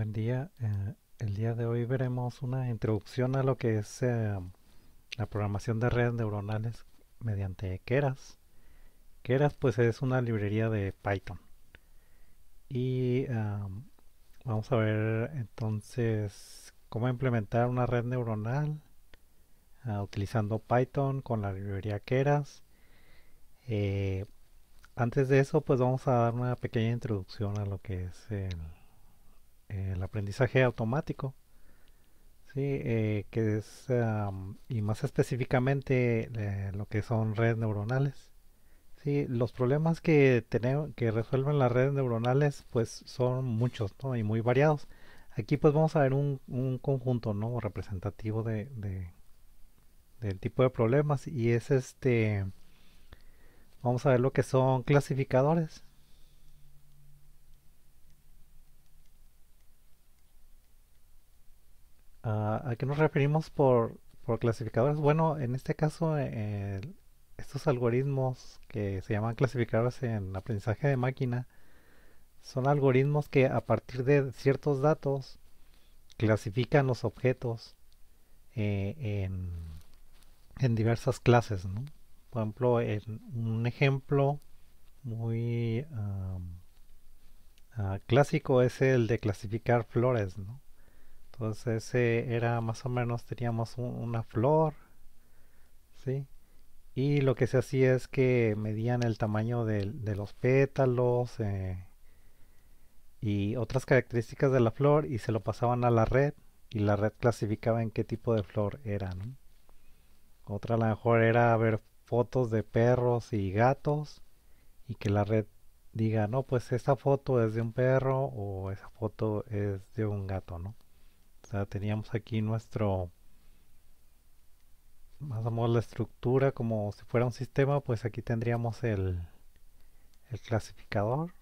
Buen día. Eh, el día de hoy veremos una introducción a lo que es eh, la programación de redes neuronales mediante Keras. Keras pues es una librería de Python. Y vamos a ver entonces cómo implementar una red neuronal ah, utilizando Python con la librería Keras. Eh, antes de eso pues vamos a dar una pequeña introducción a lo que es el eh, el aprendizaje automático. Sí, eh, que es, y más específicamente eh, lo que son redes neuronales. Sí, los problemas que, tenemos, que resuelven las redes neuronales pues son muchos y muy variados. Aquí pues vamos a ver un, conjunto ¿no? representativo de, del tipo de problemas y es este, vamos a ver lo que son clasificadores. ¿A qué nos referimos por, clasificadores? Bueno, en este caso, estos algoritmos que se llaman clasificadores en aprendizaje de máquina son algoritmos que a partir de ciertos datos clasifican los objetos eh, en, en, diversas clases. ¿no? Por ejemplo, en un ejemplo muy ah, clásico es el de clasificar flores. ¿no? Entonces ese eh, era más o menos, teníamos una flor, ¿sí? Y lo que se hacía es que medían el tamaño de, los pétalos eh, y otras características de la flor y se lo pasaban a la red y la red clasificaba en qué tipo de flor era, ¿no? Otra la mejor era ver fotos de perros y gatos y que la red diga, no, pues esta foto es de un perro o esa foto es de un gato, ¿no? teníamos aquí nuestro más o menos la estructura como si fuera un sistema pues aquí tendríamos el, clasificador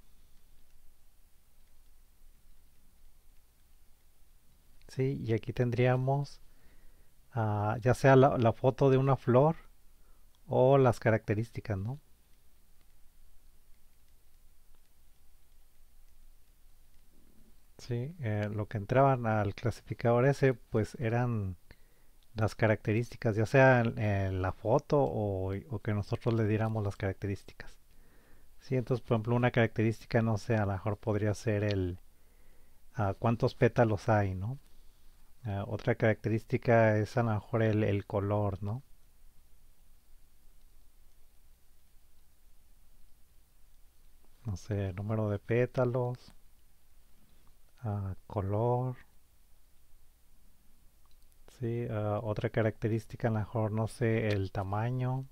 ¿sí? y aquí tendríamos ah, ya sea la foto de una flor o las características ¿no? Sí, eh, lo que entraban al clasificador ese pues eran las características, ya sea eh, la foto o, que nosotros le diéramos las características. Sí, entonces por ejemplo una característica, no sé, a lo mejor podría ser el a ah, cuántos pétalos hay, ¿no? Ah, otra característica es a lo mejor el, el color, ¿no? No sé, el número de pétalos color. Sí, eh, otra característica, mejor no sé, el tamaño.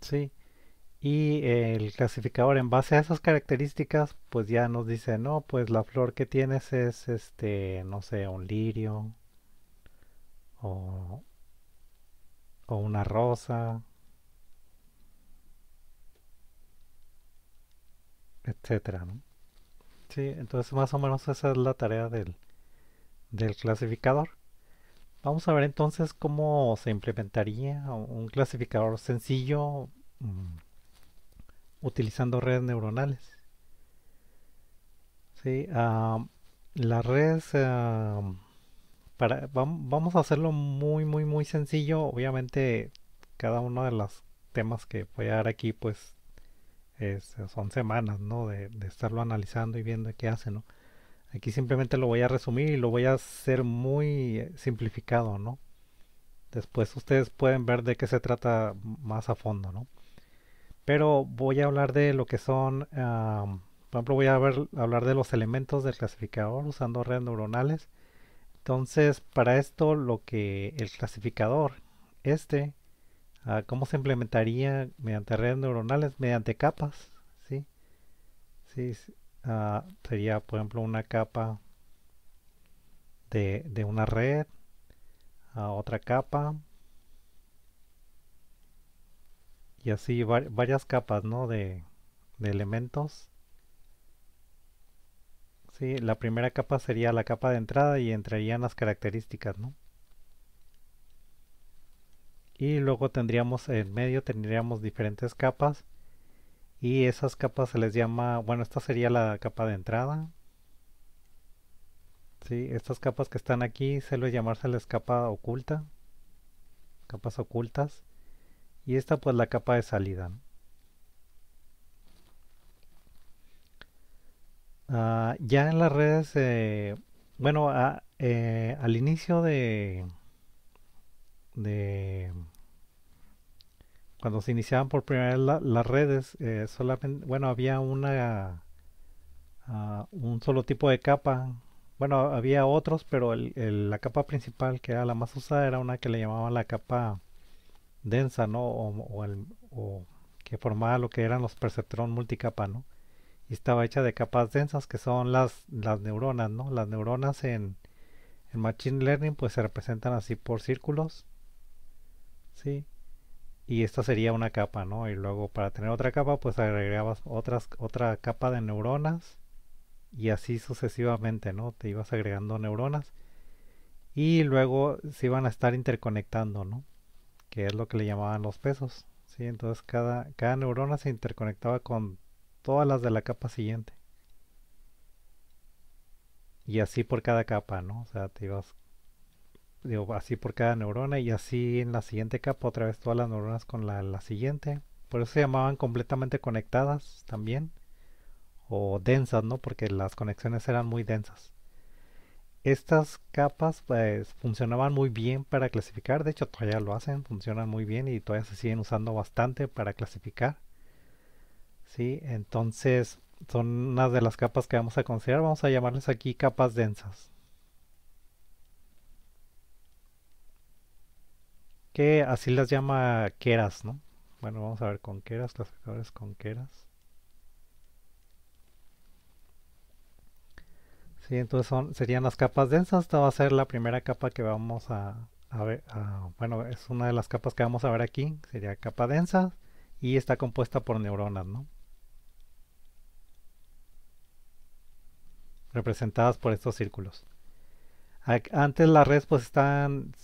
Sí. Y el clasificador en base a esas características, pues ya nos dice, no, pues la flor que tienes es este, no sé, un lirio o o una rosa, etcétera, entonces más o menos esa es la tarea del, del clasificador. Vamos a ver entonces cómo se implementaría un clasificador sencillo mm, utilizando redes neuronales. Sí, ah, las redes ah, para, vamos a hacerlo muy, muy, muy sencillo. Obviamente, cada uno de los temas que voy a dar aquí, pues, son semanas, ¿no? De, estarlo analizando y viendo qué hace, ¿no? Aquí simplemente lo voy a resumir y lo voy a hacer muy eh, simplificado, ¿no? Después ustedes pueden ver de qué se trata más a fondo, ¿no? Pero voy a hablar de lo que son, por ejemplo, voy a hablar de los elementos del clasificador usando redes neuronales. Entonces, para esto lo que el clasificador, este, ah, ¿cómo se implementaría mediante redes neuronales? Mediante capas, ¿sí? Ah, sería, por ejemplo, una capa de, una red, a otra capa, y así varias capas, de elementos la primera capa sería la capa de entrada y entrarían las características, ¿no? Y luego tendríamos en medio, tendríamos diferentes capas y esas capas se les llama, bueno, esta sería la capa de entrada. Sí, estas capas que están aquí se les la capa oculta, capas ocultas y esta pues la capa de salida, Ah, ya en las redes, eh, bueno, ah, eh, al inicio de, de cuando se iniciaban por primera vez las redes, eh, solamente, bueno, había una ah, un solo tipo de capa. Bueno, había otros, pero la capa principal, que era la más usada, era una que le llamaban la capa densa, ¿no? o que formaba lo que eran los perceptrón multicapa, ¿no? estaba hecha de capas densas que son las, las neuronas, ¿no? Las neuronas en, Machine Learning pues se representan así por círculos, ¿sí? Y esta sería una capa, ¿no? Y luego para tener otra capa pues agregabas otras, otra capa de neuronas y así sucesivamente, ¿no? Te ibas agregando neuronas y luego se iban a estar interconectando, ¿no? Que es lo que le llamaban los pesos, ¿sí? Entonces cada, cada neurona se interconectaba con todas las de la capa siguiente. Y así por cada capa, ¿no? O sea, te ibas digo, así por cada neurona y así en la siguiente capa otra vez todas las neuronas con la, siguiente. Por eso se llamaban completamente conectadas también. O densas, ¿no? Porque las conexiones eran muy densas. Estas capas pues funcionaban muy bien para clasificar, de hecho todavía lo hacen, funcionan muy bien y todavía se siguen usando bastante para clasificar. ¿sí? Entonces son unas de las capas que vamos a considerar, vamos a llamarles aquí capas densas. Que así las llama Keras, ¿no? Bueno, vamos a ver con Keras, clasificadores con Queras. Sí, entonces serían las capas densas. Esta va a ser la primera capa que vamos a, ver. bueno, es una de las capas que vamos a ver aquí. Sería capa densa y está compuesta por neuronas, ¿no? representadas por estos círculos. Antes las redes pues estaban,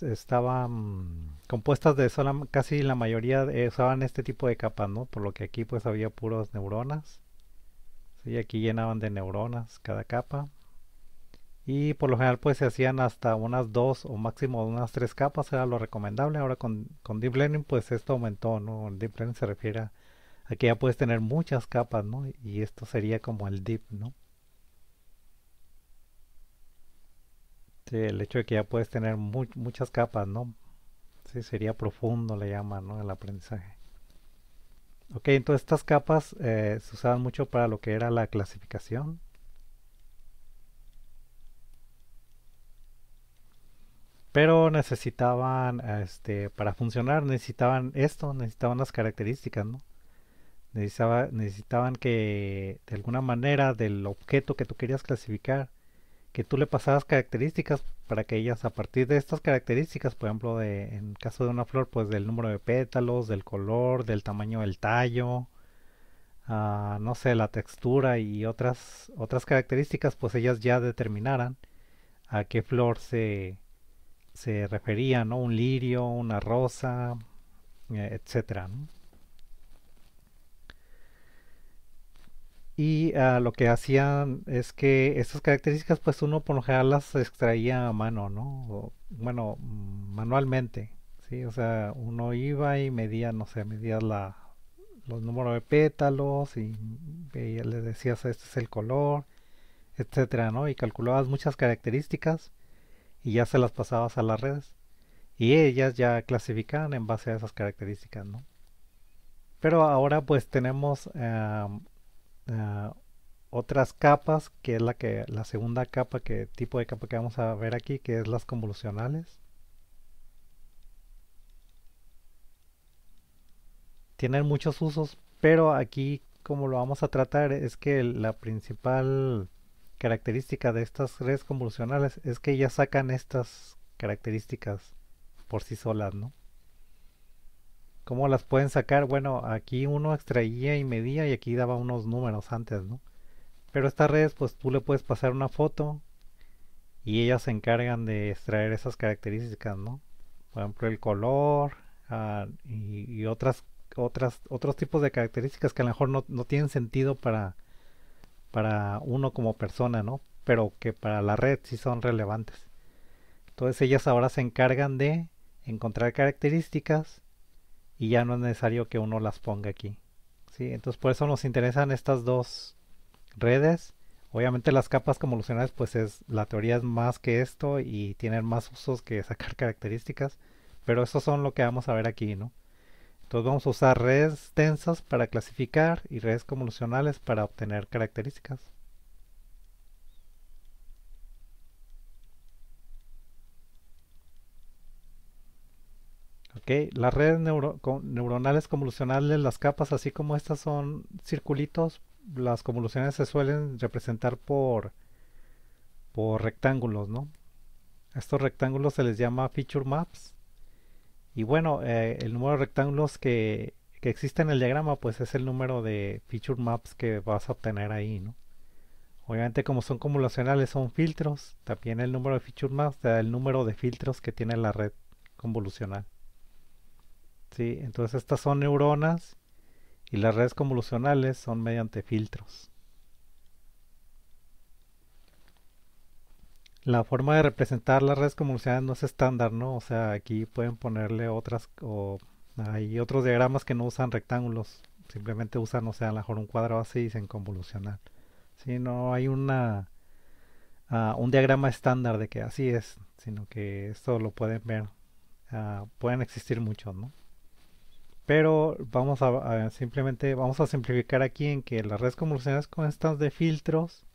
mm, compuestas de casi la mayoría usaban este tipo de capas, ¿no? Por lo que aquí pues había puras neuronas. y aquí llenaban de neuronas cada capa. Y por lo general pues se hacían hasta unas dos o máximo unas tres capas, era lo recomendable. Ahora con, Deep Learning pues esto aumentó, ¿no? Deep Learning se refiere a, a que ya puedes tener muchas capas, ¿no? Y esto sería como el Deep, ¿no? Este, el hecho de que ya puedes tener muchas capas, ¿no? Sí, sería profundo, le llaman, ¿no? El aprendizaje. Ok, entonces estas capas eh, se usaban mucho para lo que era la clasificación. Pero necesitaban, este, para funcionar, necesitaban esto, necesitaban las características, ¿no? Necesitaba, necesitaban que de alguna manera del objeto que tú querías clasificar, que tú le pasabas características para que ellas a partir de estas características, por ejemplo, de, en caso de una flor, pues del número de pétalos, del color, del tamaño del tallo, ah, no sé, la textura y otras, otras características, pues ellas ya determinaran a qué flor se, se refería, ¿no? Un lirio, una rosa, eh, etcétera, ¿no? y ah, lo que hacían es que estas características pues uno por lo general las extraía a mano, ¿no? bueno, mm, manualmente, ¿sí? O sea, uno iba y medía, no sé, medía los números de pétalos y, le decías este es el color, etcétera, ¿no? Y calculabas muchas características y ya se las pasabas a las redes y ellas ya clasificaban en base a esas características, ¿no? Pero ahora pues tenemos ah, Ah, otras capas, que es la, que, la segunda capa, que tipo de capa que vamos a ver aquí, que es las convolucionales. Tienen muchos usos, pero aquí como lo vamos a tratar es que la principal característica de estas redes convolucionales es que ya sacan estas características por sí solas, ¿no? ¿Cómo las pueden sacar? Bueno, aquí uno extraía y medía y aquí daba unos números antes, ¿no? Pero estas redes, pues tú le puedes pasar una foto y ellas se encargan de extraer esas características, ¿no? Por ejemplo, el color ah, y, otras, otras, otros tipos de características que a lo mejor no, no tienen sentido para, para uno como persona, ¿no? Pero que para la red sí son relevantes. Entonces ellas ahora se encargan de encontrar características y ya no es necesario que uno las ponga aquí. ¿sí? Entonces por eso nos interesan estas dos redes. Obviamente las capas convolucionales pues es la teoría es más que esto y tienen más usos que sacar características, pero eso son lo que vamos a ver aquí, ¿no? Entonces vamos a usar redes tensas para clasificar y redes convolucionales para obtener características. Las redes neuronales convolucionales, las capas, así como estas son circulitos, las convoluciones se suelen representar por, por rectángulos, estos rectángulos se les llama feature maps. Y bueno, eh, el número de rectángulos que, existe en el diagrama, pues es el número de feature maps que vas a obtener ahí, ¿no? Obviamente como son convolucionales son filtros, también el número de feature maps te da el número de filtros que tiene la red convolucional. ¿sí? Entonces estas son neuronas y las redes convolucionales son mediante filtros. La forma de representar las redes convolucionales no es estándar, ¿no? O sea, aquí pueden ponerle otras o hay otros diagramas que no usan rectángulos, simplemente usan, o sea, a lo mejor un cuadrado así y dicen convolucional. ¿Sí? No hay una ah, un diagrama estándar de que así es, sino que esto lo pueden ver. Ah, pueden existir muchos, ¿no? pero vamos a, simplemente vamos a simplificar aquí en que las redes convolucionales constan de filtros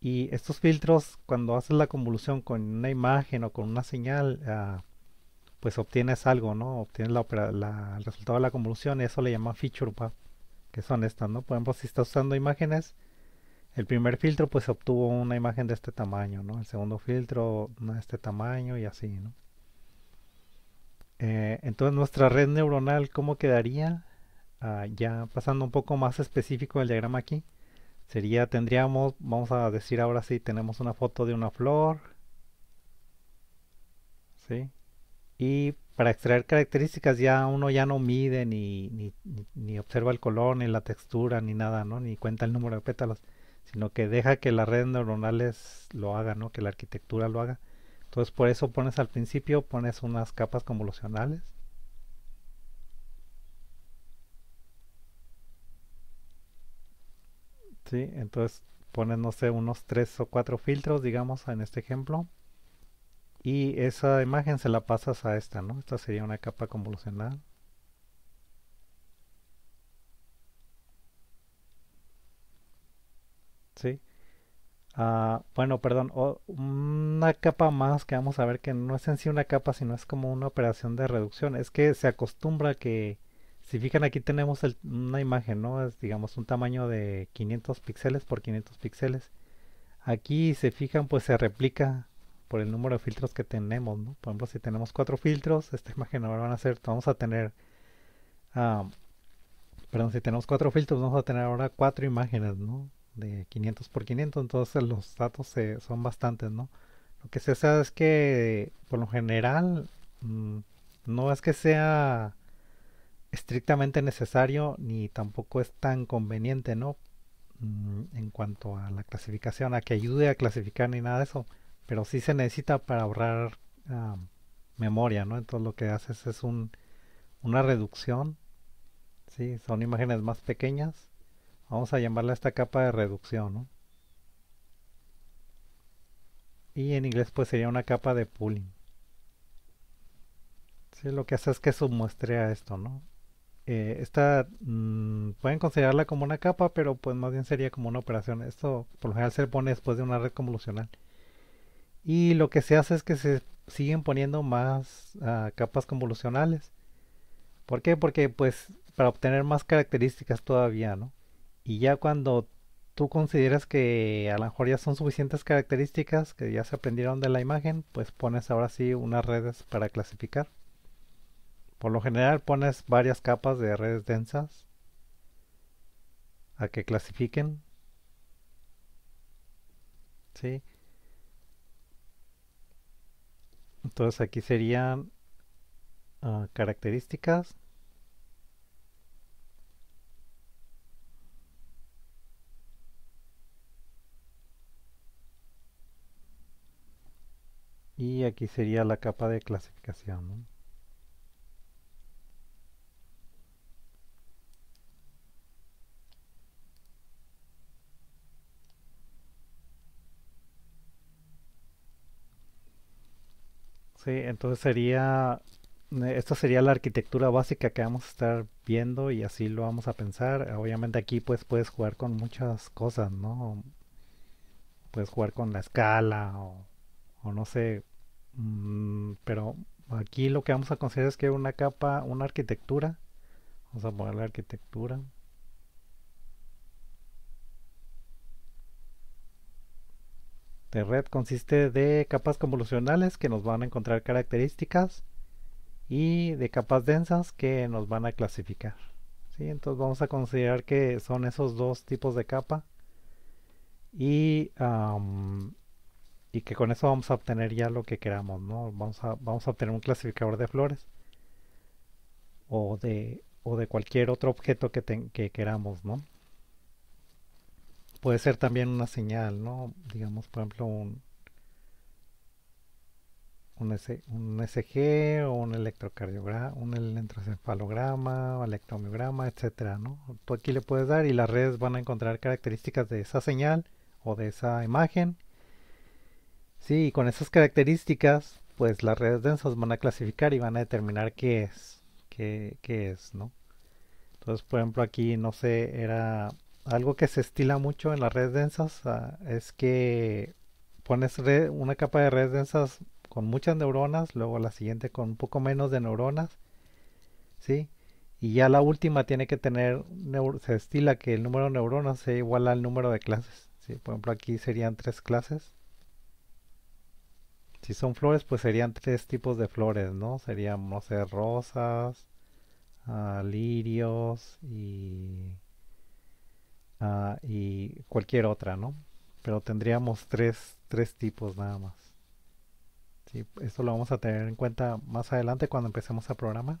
y estos filtros cuando haces la convolución con una imagen o con una señal ah, pues obtienes algo no obtienes el resultado de la convolución y eso le llaman feature path que son estas no por ejemplo si estás usando imágenes el primer filtro pues obtuvo una imagen de este tamaño no el segundo filtro de este tamaño y así no eh, entonces nuestra red neuronal, ¿cómo quedaría? Ah, ya pasando un poco más específico el diagrama aquí, sería, tendríamos, vamos a decir ahora sí, tenemos una foto de una flor, ¿sí? Y para extraer características ya uno ya no mide ni, observa el color, ni la textura, ni nada, ¿no? Ni cuenta el número de pétalos, sino que deja que las redes neuronales lo hagan, ¿no? Que la arquitectura lo haga. Entonces por eso pones al principio, pones unas capas convolucionales. ¿Sí? Entonces pones, no sé, unos tres o cuatro filtros, digamos, en este ejemplo. Y esa imagen se la pasas a esta, ¿no? Esta sería una capa convolucional. ¿Sí? Ah, bueno, perdón, una capa más que vamos a ver que no es en sí una capa, sino es como una operación de reducción. Es que se acostumbra que, si fijan aquí tenemos una imagen, ¿no? Es digamos un tamaño de 500 píxeles por 500 píxeles. Aquí se fijan pues se replica por el número de filtros que tenemos, ¿no? Por ejemplo, si tenemos cuatro filtros, esta imagen ahora van a ser, vamos a tener, ah, perdón, si tenemos cuatro filtros, vamos a tener ahora cuatro imágenes, ¿no? de 500 por 500, entonces los datos son bastantes, ¿no? Lo que se sabe es que por lo general mm, no es que sea estrictamente necesario ni tampoco es tan conveniente, ¿no? Mm, en cuanto a la clasificación, a que ayude a clasificar ni nada de eso, pero sí se necesita para ahorrar ah, memoria, ¿no? Entonces lo que haces es un, una reducción, ¿sí? Son imágenes más pequeñas vamos a llamarla esta capa de reducción y en inglés pues sería una capa de pooling lo que hace es que submuestrea esto ¿no? Eh, esta mm, pueden considerarla como una capa pero pues más bien sería como una operación esto por lo general se pone después de una red convolucional y lo que se hace es que se siguen poniendo más ah, capas convolucionales ¿por qué? porque pues para obtener más características todavía ¿no? Y ya cuando tú consideras que a lo mejor ya son suficientes características que ya se aprendieron de la imagen, pues pones ahora sí unas redes para clasificar. Por lo general pones varias capas de redes densas a que clasifiquen. ¿Sí? Entonces aquí serían ah, características. y aquí sería la capa de clasificación Sí, entonces sería, eh, esta sería la arquitectura básica que vamos a estar viendo y así lo vamos a pensar. Obviamente aquí pues puedes jugar con muchas cosas, ¿no? Puedes jugar con la escala o, o no sé, Mm, pero aquí lo que vamos a considerar es que una capa, una arquitectura. Vamos a poner la arquitectura. De red consiste de capas convolucionales que nos van a encontrar características y de capas densas que nos van a clasificar. ¿sí? Entonces vamos a considerar que son esos dos tipos de capa y y que con eso vamos a obtener ya lo que queramos, ¿no? Vamos a, vamos a obtener un clasificador de flores o de, o de cualquier otro objeto que, queramos, ¿no? Puede ser también una señal, ¿no? Digamos, por ejemplo, un, un, SG o un electrocardiograma, un electroencefalograma, o electromiograma, etcétera, ¿no? Tú aquí le puedes dar y las redes van a encontrar características de esa señal o de esa imagen Sí, con esas características, pues las redes densas van a clasificar y van a determinar qué es, qué, es, ¿no? Entonces, por ejemplo, aquí, no sé, era algo que se estila mucho en las redes densas, ah, es que pones una capa de redes densas con muchas neuronas, luego la siguiente con un poco menos de neuronas, ¿sí? Y ya la última tiene que tener, se estila que el número de neuronas sea igual al número de clases, ¿sí? Por ejemplo, aquí serían tres clases, si son flores, pues serían tres tipos de flores, ¿no? Serían, no sé, rosas, ah, lirios y, ah, y cualquier otra, ¿no? Pero tendríamos tres, tipos nada más. ¿Sí? Esto lo vamos a tener en cuenta más adelante cuando empecemos a programar.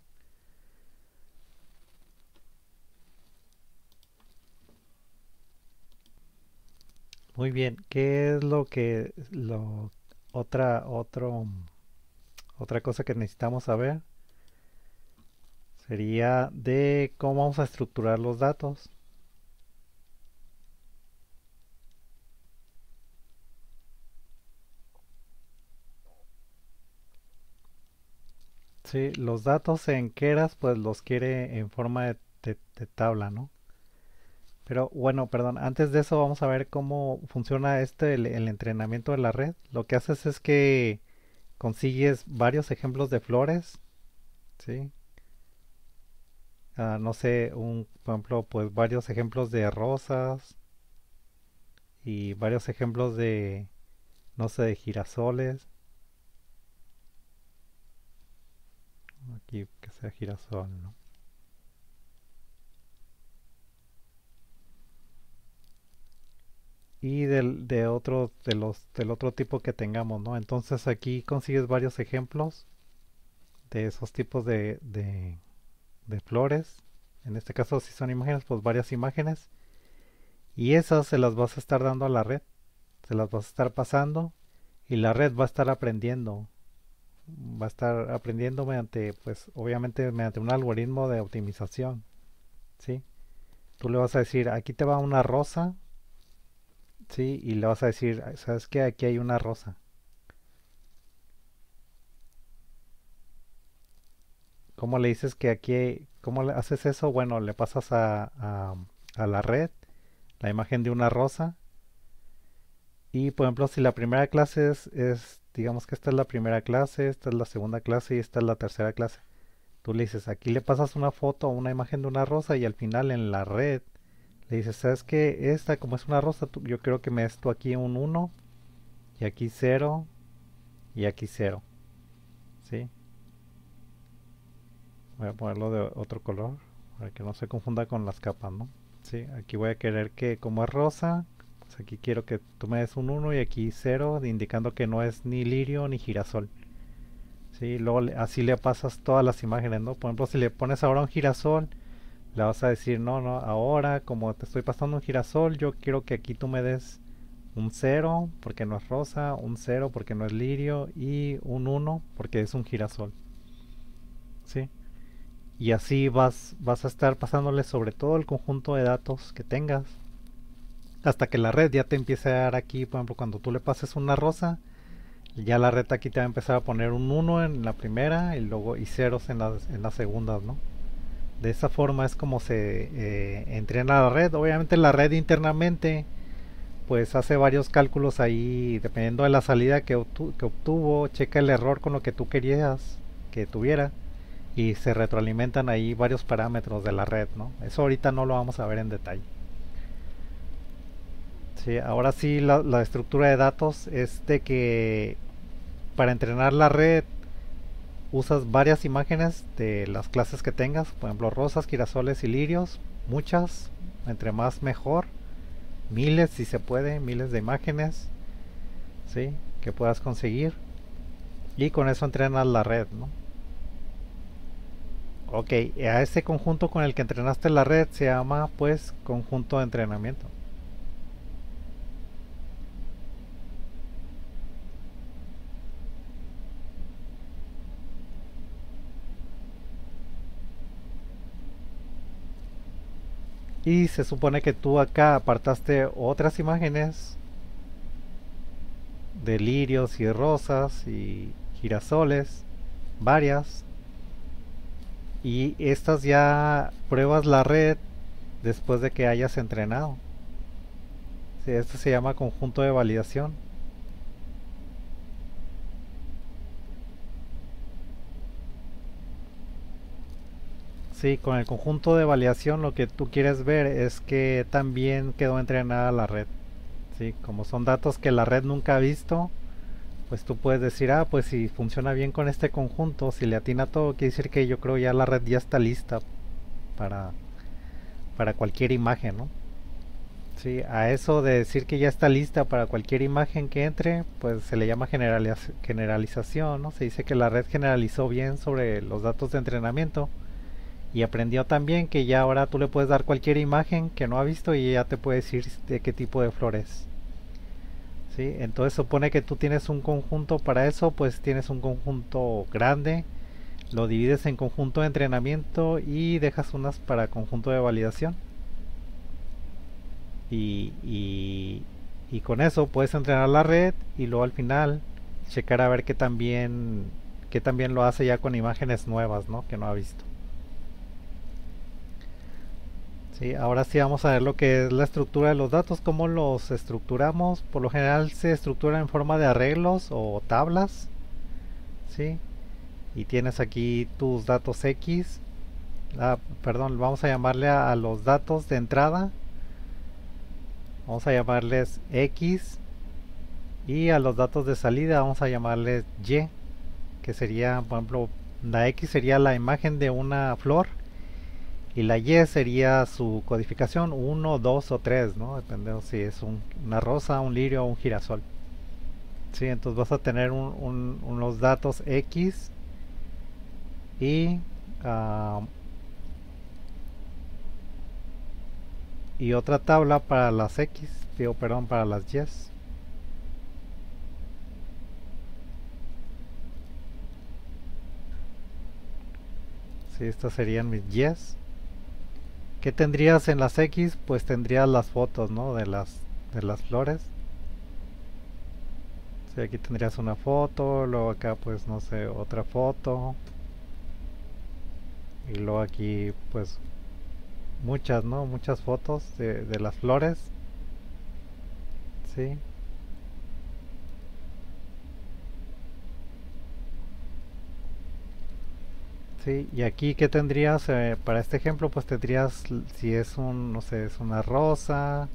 Muy bien, ¿qué es lo que, lo otra, otro, otra cosa que necesitamos saber sería de cómo vamos a estructurar los datos. Sí, los datos en Keras pues los quiere en forma de tabla, ¿no? Pero bueno, perdón, antes de eso vamos a ver cómo funciona este, el, entrenamiento de la red. Lo que haces es que consigues varios ejemplos de flores, ¿sí? Ah, no sé, un, por ejemplo, pues varios ejemplos de rosas y varios ejemplos de, no sé, de girasoles. Aquí que sea girasol, ¿no? y del, de otro, de los, del otro tipo que tengamos, ¿no? Entonces aquí consigues varios ejemplos de esos tipos de, flores. En este caso, si son imágenes, pues varias imágenes. Y esas se las vas a estar dando a la red. Se las vas a estar pasando y la red va a estar aprendiendo. Va a estar aprendiendo mediante, pues obviamente mediante un algoritmo de optimización. ¿Sí? Tú le vas a decir, aquí te va una rosa Sí, y le vas a decir, ¿sabes qué? Aquí hay una rosa. ¿Cómo le dices que aquí, cómo le haces eso? Bueno, le pasas a, la red la imagen de una rosa. Y por ejemplo, si la primera clase es, es, digamos que esta es la primera clase, esta es la segunda clase y esta es la tercera clase. Tú le dices, aquí le pasas una foto o una imagen de una rosa y al final en la red le dices, ¿sabes que Esta, como es una rosa, yo creo que me des tú aquí un 1, y aquí 0, y aquí 0. ¿Sí? Voy a ponerlo de otro color, para que no se confunda con las capas, ¿no? Sí, aquí voy a querer que, como es rosa, pues aquí quiero que tú me des un 1 y aquí 0, indicando que no es ni lirio ni girasol. Sí, luego así le pasas todas las imágenes, ¿no? Por ejemplo, si le pones ahora un girasol le vas a decir, no, no, ahora como te estoy pasando un girasol, yo quiero que aquí tú me des un 0 porque no es rosa, un 0 porque no es lirio y un 1 porque es un girasol. ¿Sí? Y así vas, vas a estar pasándole sobre todo el conjunto de datos que tengas hasta que la red ya te empiece a dar aquí, por ejemplo, cuando tú le pases una rosa, ya la red aquí te va a empezar a poner un 1 en la primera y luego y ceros en las, en las segundas, ¿no? de esa forma es como se eh, entrena la red obviamente la red internamente pues hace varios cálculos ahí dependiendo de la salida que, obtuvo checa el error con lo que tú querías que tuviera y se retroalimentan ahí varios parámetros de la red eso ahorita no lo vamos a ver en detalle sí, ahora sí la estructura de datos es de que para entrenar la red usas varias imágenes de las clases que tengas, por ejemplo rosas, girasoles y lirios, muchas, entre más mejor, miles si se puede, miles de imágenes ¿sí? que puedas conseguir y con eso entrenas la red. ¿no? Ok, a ese conjunto con el que entrenaste la red se llama pues conjunto de entrenamiento. y se supone que tú acá apartaste otras imágenes de lirios y rosas y girasoles, varias. Y estas ya pruebas la red después de que hayas entrenado. Sí, esto se llama conjunto de validación. Sí, con el conjunto de validación lo que tú quieres ver es que también quedó entrenada la red. Sí, como son datos que la red nunca ha visto, pues tú puedes decir, ah, pues si funciona bien con este conjunto, si le atina todo, quiere decir que yo creo ya la red ya está lista para, para cualquier imagen, ¿no? Sí, a eso de decir que ya está lista para cualquier imagen que entre, pues se le llama generalización, ¿no? Se dice que la red generalizó bien sobre los datos de entrenamiento y aprendió también que ya ahora tú le puedes dar cualquier imagen que no ha visto y ya te puede decir de qué tipo de flores ¿Sí? Entonces supone que tú tienes un conjunto para eso, pues tienes un conjunto grande, lo divides en conjunto de entrenamiento y dejas unas para conjunto de validación. Y, con eso puedes entrenar la red y luego al final checar a ver qué también, que también lo hace ya con imágenes nuevas, ¿no? Que no ha visto. Sí, ahora sí vamos a ver lo que es la estructura de los datos, cómo los estructuramos. Por lo general se estructura en forma de arreglos o tablas. Y tienes aquí tus datos X. Ah, perdón, vamos a llamarle a los datos de entrada. Vamos a llamarles X. Y a los datos de salida vamos a llamarles Y. Que sería, por ejemplo, la X sería la imagen de una flor y la Y sería su codificación 1, 2 o 3, ¿no? Dependiendo si es una rosa, un lirio o un girasol. ¿Sí? Entonces vas a tener unos datos X ah, y, otra tabla para las X, digo, perdón, para las Y. Sí, estas serían mis yes. ¿Qué tendrías en las X? Pues tendrías las fotos, ¿no? De las, de las flores. Sí, aquí tendrías una foto, luego acá pues no sé, otra foto. Y luego aquí pues muchas, ¿no? Muchas fotos de, de las flores. Sí. y aquí qué tendrías eh, para este ejemplo, pues tendrías si es un, no sé, es una rosa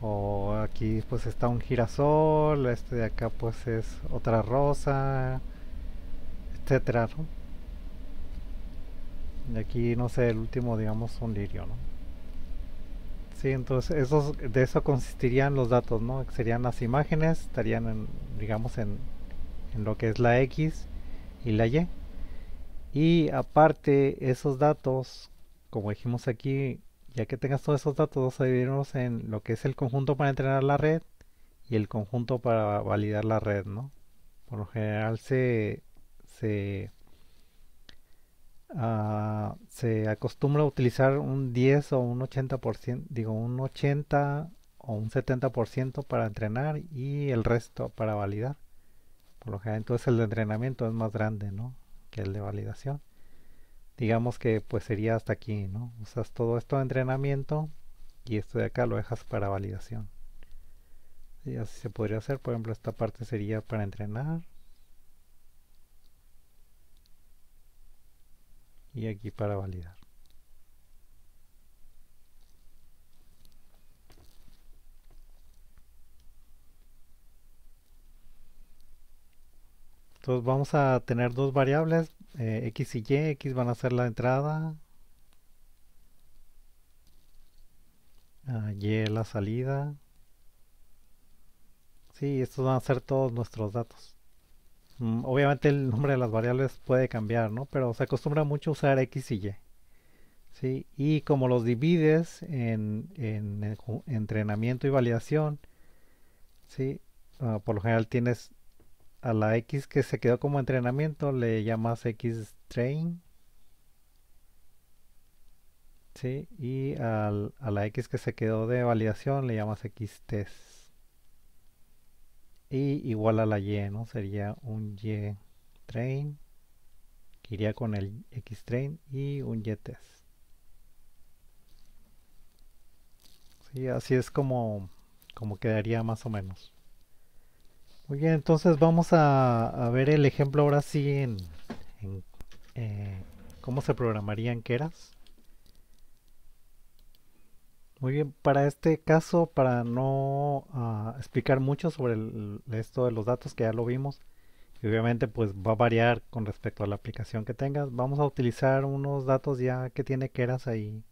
o aquí pues está un girasol, este de acá pues es otra rosa, etcétera, Y aquí no sé, el último digamos un lirio, ¿no? entonces esos, de eso consistirían los datos, ¿no? Serían las imágenes, estarían digamos en, en lo que es la X y la Y. Y aparte, esos datos, como dijimos aquí, ya que tengas todos esos datos, vas a en lo que es el conjunto para entrenar la red y el conjunto para validar la red, ¿no? Por lo general se, se, ah, se acostumbra a utilizar un 10 o un 80%, digo, un 80 o un 70% para entrenar y el resto para validar. Por lo general, entonces el de entrenamiento es más grande, ¿no? que el de validación digamos que pues sería hasta aquí no usas todo esto de entrenamiento y esto de acá lo dejas para validación así se podría hacer por ejemplo esta parte sería para entrenar y aquí para validar Entonces vamos a tener dos variables, eh, x y y, x van a ser la entrada, ah, y la salida. Sí, estos van a ser todos nuestros datos. Mm, obviamente el nombre de las variables puede cambiar, ¿no? Pero se acostumbra mucho usar x y y. Y como los divides en, en, eh, entrenamiento y validación, ¿sí? Ah, por lo general tienes a la X que se quedó como entrenamiento le llamas X train y al, a la X que se quedó de validación le llamas X test y igual a la Y ¿no? sería un Y train que iría con el X train y un Y test ¿Sí? así es como como quedaría más o menos muy bien, entonces vamos a, ver el ejemplo ahora sí en, eh, cómo se programaría en Keras. Muy bien, para este caso, para no ah, explicar mucho sobre esto de los datos que ya lo vimos, obviamente pues va a variar con respecto a la aplicación que tengas, vamos a utilizar unos datos ya que tiene Keras ahí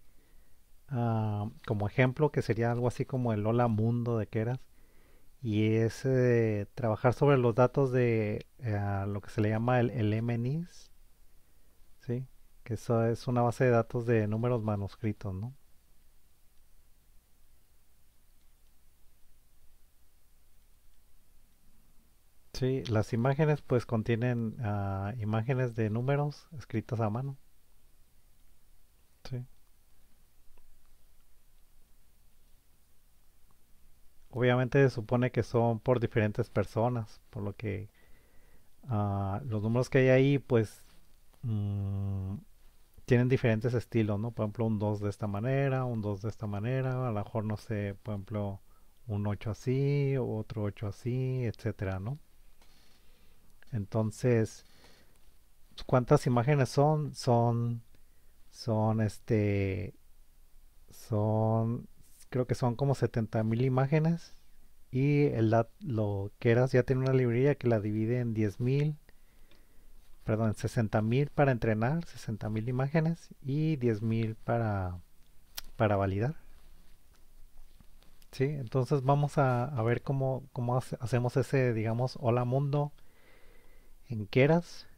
ah, como ejemplo, que sería algo así como el hola mundo de Keras y es eh, trabajar sobre los datos de eh, lo que se le llama el, MNIS, ¿sí? que eso es una base de datos de números manuscritos. ¿no? Sí, las imágenes pues contienen ah, imágenes de números escritos a mano. obviamente se supone que son por diferentes personas, por lo que ah, los números que hay ahí, pues, mm, tienen diferentes estilos, ¿no? Por ejemplo, un 2 de esta manera, un 2 de esta manera, a lo mejor, no sé, por ejemplo, un 8 así, otro 8 así, etcétera, ¿no? Entonces, ¿cuántas imágenes son? Son, son este, son creo que son como 70.000 imágenes y el lo que ya tiene una librería que la divide en 10.000 perdón 60.000 para entrenar 60.000 imágenes y 10.000 para para validar ¿Sí? entonces vamos a, ver cómo, hacemos ese digamos hola mundo en Keras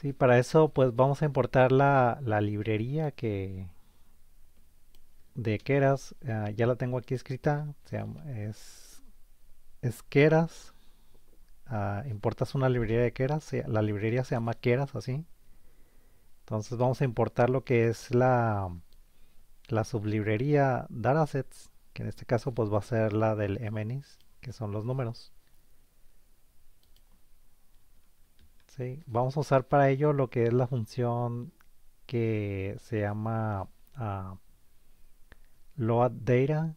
Sí, para eso pues vamos a importar la, la librería que de Keras, ah, ya la tengo aquí escrita, es, es Keras, ah, importas una librería de Keras, la librería se llama Keras así, entonces vamos a importar lo que es la, la sublibrería datasets, que en este caso pues va a ser la del MNIS, que son los números. Vamos a usar para ello lo que es la función que se llama loadData ah, load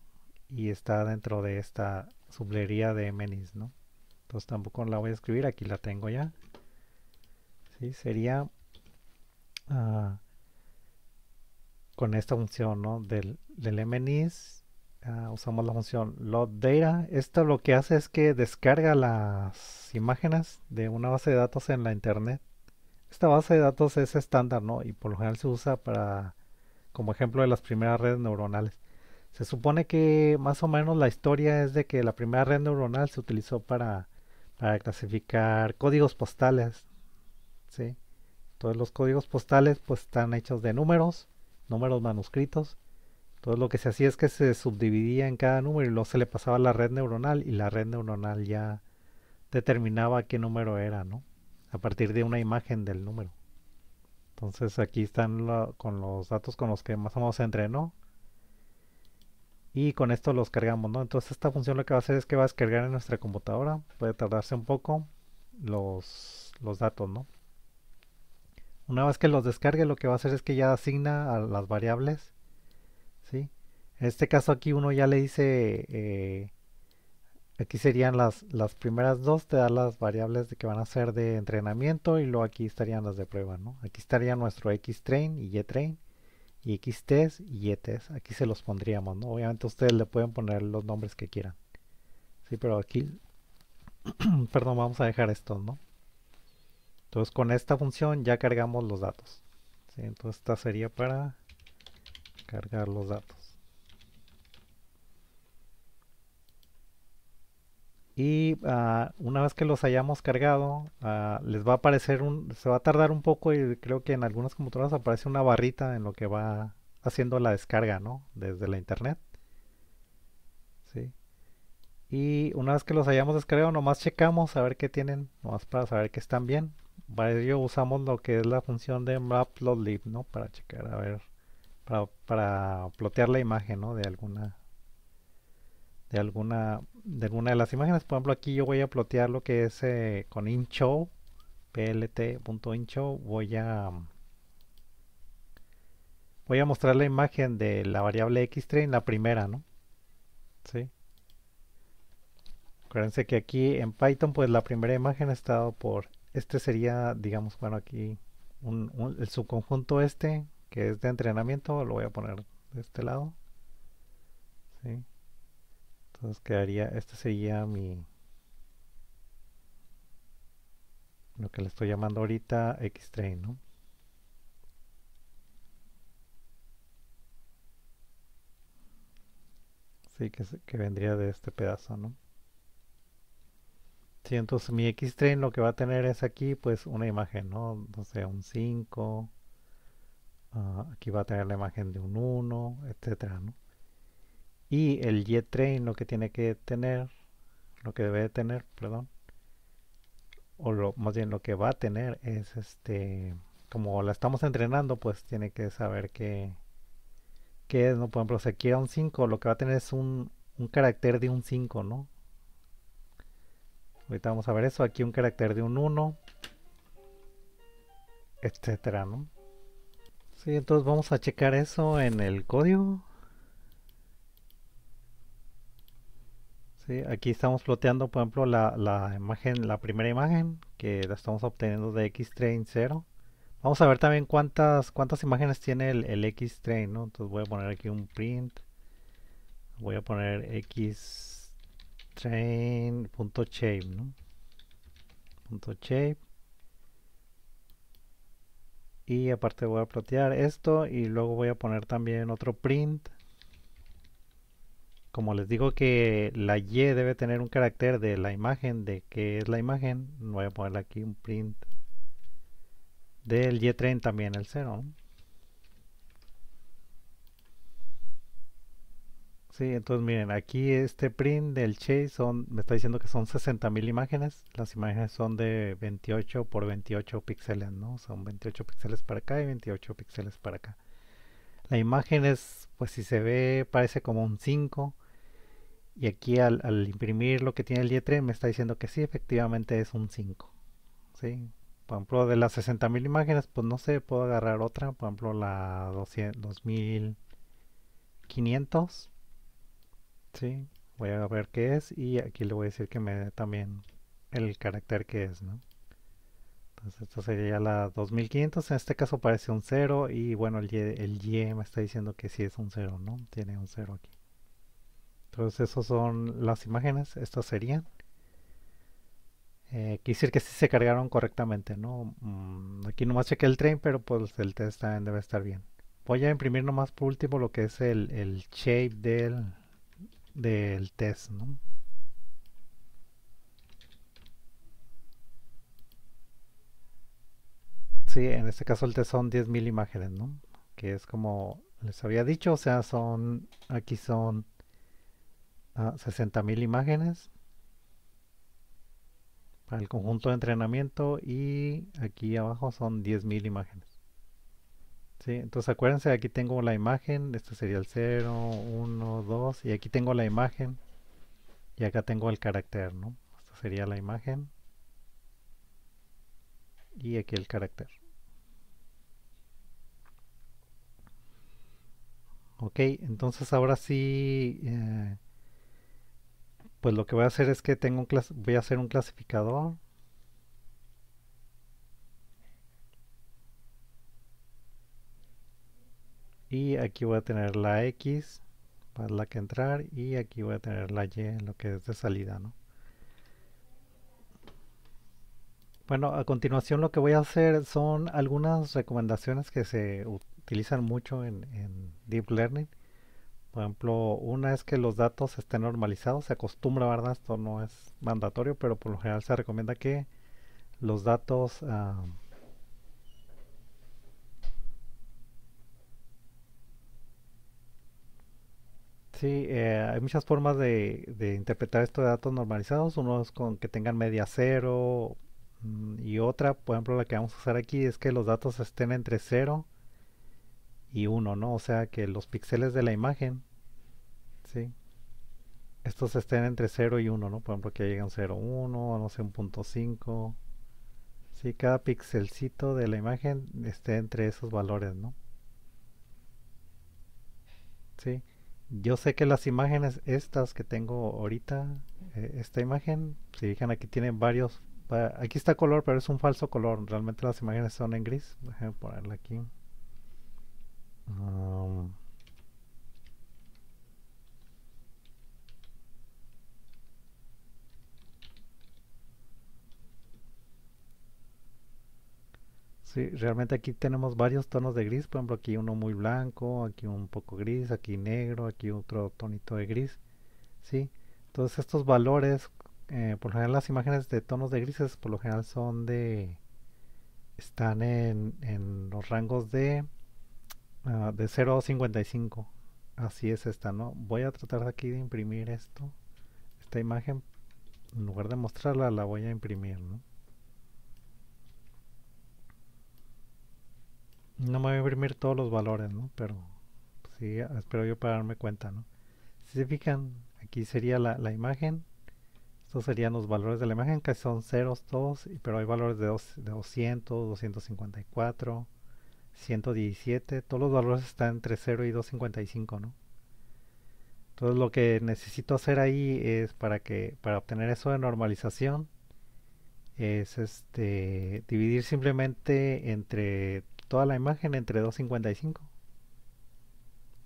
y está dentro de esta sublería de menis, ¿no? Entonces tampoco la voy a escribir, aquí la tengo ya. Sería ah, con esta función, Del, del Ah, usamos la función load data. Esto lo que hace es que descarga las imágenes de una base de datos en la internet. Esta base de datos es estándar, ¿no? Y por lo general se usa para, como ejemplo de las primeras redes neuronales. Se supone que más o menos la historia es de que la primera red neuronal se utilizó para, clasificar códigos postales, ¿sí? Todos los códigos postales pues están hechos de números, números manuscritos, entonces lo que se hacía es que se subdividía en cada número y luego se le pasaba a la red neuronal y la red neuronal ya determinaba qué número era, ¿no? A partir de una imagen del número. Entonces aquí están con los datos con los que más o menos se entrenó. Y con esto los cargamos, ¿no? Entonces esta función lo que va a hacer es que va a descargar en nuestra computadora. Puede tardarse un poco los, los datos, ¿no? Una vez que los descargue lo que va a hacer es que ya asigna a las variables en este caso aquí uno ya le dice, eh, aquí serían las, las primeras dos, te da las variables de que van a ser de entrenamiento y luego aquí estarían las de prueba, ¿no? Aquí estaría nuestro XTrain y Y-Train y X-Test y xtest y ytest. aquí se los pondríamos, ¿no? Obviamente ustedes le pueden poner los nombres que quieran, ¿sí? Pero aquí, perdón, vamos a dejar esto, ¿no? Entonces con esta función ya cargamos los datos. Entonces esta sería para cargar los datos y ah, una vez que los hayamos cargado ah, les va a aparecer un se va a tardar un poco y creo que en algunas computadoras aparece una barrita en lo que va haciendo la descarga ¿no? desde la internet ¿Sí? y una vez que los hayamos descargado nomás checamos a ver qué tienen nomás para saber que están bien para ello usamos lo que es la función de map.lib ¿no? para checar a ver para, plotear la imagen de alguna de alguna de alguna de las imágenes por ejemplo aquí yo voy a plotear lo que es eh, con incho. plt.incho voy a voy a mostrar la imagen de la variable x en la primera no acuérdense que aquí en python pues la primera imagen ha estado por este sería digamos bueno aquí el subconjunto este que es de entrenamiento, lo voy a poner de este lado. ¿sí? Entonces quedaría, este sería mi lo que le estoy llamando ahorita X-Train, ¿no? que, vendría de este pedazo, ¿no? entonces mi X-Train lo que va a tener es aquí, pues, una imagen, ¿no? No sé, un 5, Ah, aquí va a tener la imagen de un 1, etcétera, Y el jet train lo que tiene que tener, lo que debe tener, perdón, o lo, más bien lo que va a tener es este, como la estamos entrenando, pues tiene que saber que que es, Por ejemplo, si aquí un 5, lo que va a tener es un, un carácter de un 5, ¿no? Ahorita vamos a ver eso, aquí un carácter de un 1, etcétera, ¿no? Sí, entonces vamos a checar eso en el código. aquí estamos floteando, por ejemplo, la, imagen, la primera imagen que la estamos obteniendo de Xtrain 0. Vamos a ver también cuántas cuántas imágenes tiene el, el Xtrain, Entonces voy a poner aquí un print. Voy a poner Xtrain.shape, ¿no? shape y aparte voy a plotear esto y luego voy a poner también otro print como les digo que la Y debe tener un carácter de la imagen de que es la imagen voy a poner aquí un print del y train también el 0 entonces miren, aquí este print del Chase son, me está diciendo que son 60.000 imágenes. Las imágenes son de 28 por 28 píxeles, ¿no? Son 28 píxeles para acá y 28 píxeles para acá. La imagen es, pues si se ve, parece como un 5. Y aquí al, imprimir lo que tiene el dietre me está diciendo que sí, efectivamente es un 5. Por ejemplo, de las 60.000 imágenes, pues no sé, puedo agarrar otra. Por ejemplo, la 200, 2500 Sí, voy a ver qué es y aquí le voy a decir que me dé también el carácter que es, ¿no? Entonces esta sería la 2500, en este caso parece un 0 y bueno, el y, me está diciendo que sí es un 0, ¿no? Tiene un 0 aquí. Entonces esas son las imágenes, estas serían. Eh, quisiera que sí se cargaron correctamente, ¿no? Mm, aquí nomás chequé el train, pero pues el test también debe estar bien. Voy a imprimir nomás por último lo que es el, el shape del, del test, ¿no? Sí, en este caso el test son 10.000 imágenes, ¿no? Que es como les había dicho, o sea, son, aquí son ah, 60.000 imágenes para el conjunto de entrenamiento y aquí abajo son 10.000 imágenes. Sí, entonces acuérdense, aquí tengo la imagen, este sería el 0, 1, 2, y aquí tengo la imagen, y acá tengo el carácter, ¿no? Esta sería la imagen, y aquí el carácter. Ok, entonces ahora sí, eh, pues lo que voy a hacer es que tengo voy a hacer un clasificador, y aquí voy a tener la X para la que entrar y aquí voy a tener la Y en lo que es de salida ¿no? bueno a continuación lo que voy a hacer son algunas recomendaciones que se utilizan mucho en, Deep Learning por ejemplo, una es que los datos estén normalizados, se acostumbra, ¿verdad? Esto no es mandatorio, pero por lo general se recomienda que los datos ah, Sí, eh, hay muchas formas de, de, interpretar estos datos normalizados. Uno es con que tengan media cero mm, y otra, por ejemplo, la que vamos a usar aquí es que los datos estén entre 0 y 1, ¿no? O sea, que los píxeles de la imagen, ¿sí? Estos estén entre 0 y 1, ¿no? Por ejemplo, que llegan 0, 1, no sé, 1.5. Sí, cada pixelcito de la imagen esté entre esos valores, ¿no? Sí. Yo sé que las imágenes estas que tengo ahorita, eh, esta imagen, si fijan aquí tiene varios, aquí está color, pero es un falso color, realmente las imágenes son en gris, déjenme ponerla aquí. Sí, realmente aquí tenemos varios tonos de gris, por ejemplo aquí uno muy blanco, aquí un poco gris, aquí negro, aquí otro tonito de gris, ¿sí? Entonces estos valores, eh, por lo general las imágenes de tonos de grises por lo general son de, están en, en los rangos de, ah, de 0 a 55, así es esta, ¿no? Voy a tratar de aquí de imprimir esto, esta imagen, en lugar de mostrarla la voy a imprimir, ¿no? no me voy a imprimir todos los valores, ¿no? Pero pues sí, espero yo para darme cuenta, ¿no? Si se fijan, aquí sería la, imagen. Estos serían los valores de la imagen, que son ceros todos, pero hay valores de, 200, 254, 117. Todos los valores están entre 0 y 255, ¿no? Entonces lo que necesito hacer ahí es para que para obtener eso de normalización es este dividir simplemente entre toda la imagen entre 2.55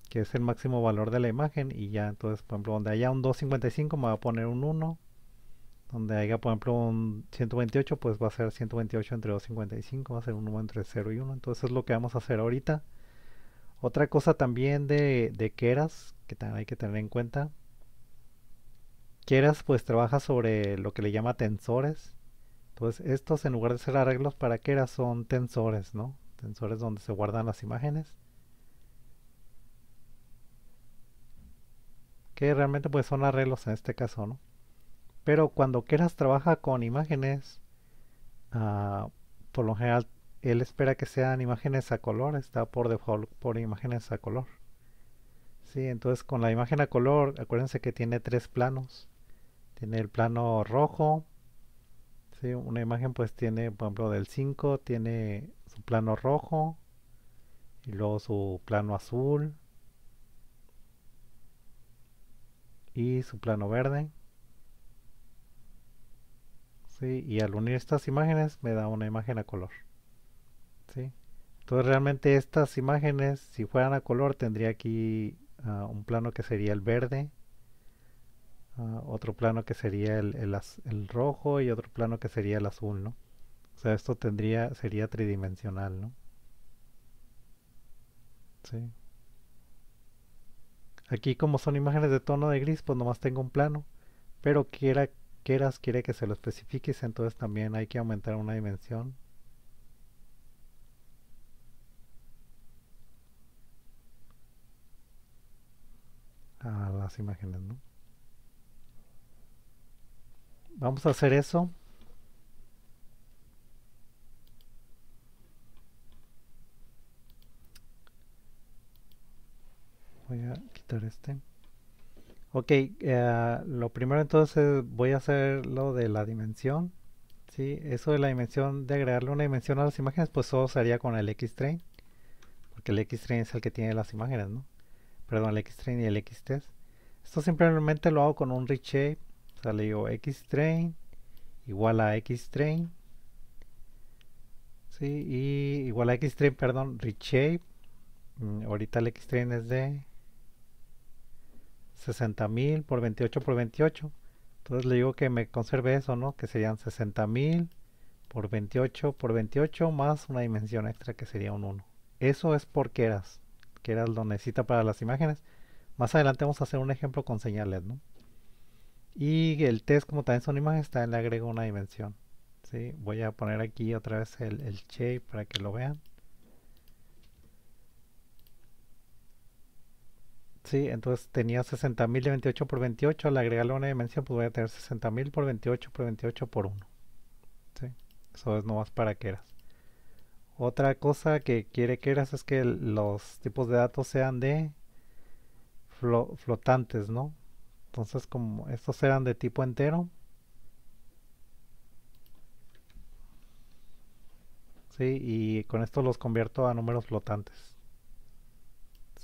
que es el máximo valor de la imagen y ya entonces por ejemplo donde haya un 255 me va a poner un 1 donde haya por ejemplo un 128 pues va a ser 128 entre 255 va a ser un 1 entre 0 y 1 entonces es lo que vamos a hacer ahorita otra cosa también de, de Keras que hay que tener en cuenta Keras pues trabaja sobre lo que le llama tensores entonces estos en lugar de ser arreglos para Keras son tensores no tensores donde se guardan las imágenes que realmente pues son arreglos en este caso no pero cuando quieras trabaja con imágenes ah, por lo general él espera que sean imágenes a color está por default por imágenes a color sí entonces con la imagen a color acuérdense que tiene tres planos tiene el plano rojo ¿sí? una imagen pues tiene por ejemplo del 5 tiene su plano rojo y luego su plano azul y su plano verde y al unir estas imágenes me da una imagen a color entonces realmente estas imágenes si fueran a color tendría aquí ah, un plano que sería el verde ah, otro plano que sería el, el, rojo y otro plano que sería el azul ¿no? O sea, esto tendría, sería tridimensional, ¿no? Sí. Aquí como son imágenes de tono de gris, pues nomás tengo un plano. Pero quiera, quieras, quiere que se lo especifiques, entonces también hay que aumentar una dimensión. A las imágenes, ¿no? Vamos a hacer eso. este. Ok, eh, lo primero entonces voy a hacer lo de la dimensión. ¿sí? Eso de la dimensión, de agregarle una dimensión a las imágenes, pues eso sería con el X-Train. Porque el X-Train es el que tiene las imágenes, ¿no? Perdón, el X-Train y el X-Test. Esto simplemente lo hago con un reshape. O sea, digo X-Train igual a X-Train. ¿sí? Y igual a X-Train, perdón, reshape. Mm, ahorita el X-Train es de 60.000 mil por 28 por 28. Entonces le digo que me conserve eso, ¿no? Que serían 60.000 mil por 28 por 28 más una dimensión extra que sería un 1. Eso es por que eras lo necesita para las imágenes. Más adelante vamos a hacer un ejemplo con señales, ¿no? Y el test, como también son imágenes, también le agrego una dimensión. ¿sí? Voy a poner aquí otra vez el, el shape para que lo vean. Sí, entonces tenía 60.000 de 28 por 28. Al agregarle una dimensión, pues voy a tener 60.000 por 28 por 28 por 1. ¿Sí? Eso es nomás para que eras. Otra cosa que quiere que eras es que los tipos de datos sean de flotantes, ¿no? Entonces, como estos eran de tipo entero. Sí, y con esto los convierto a números flotantes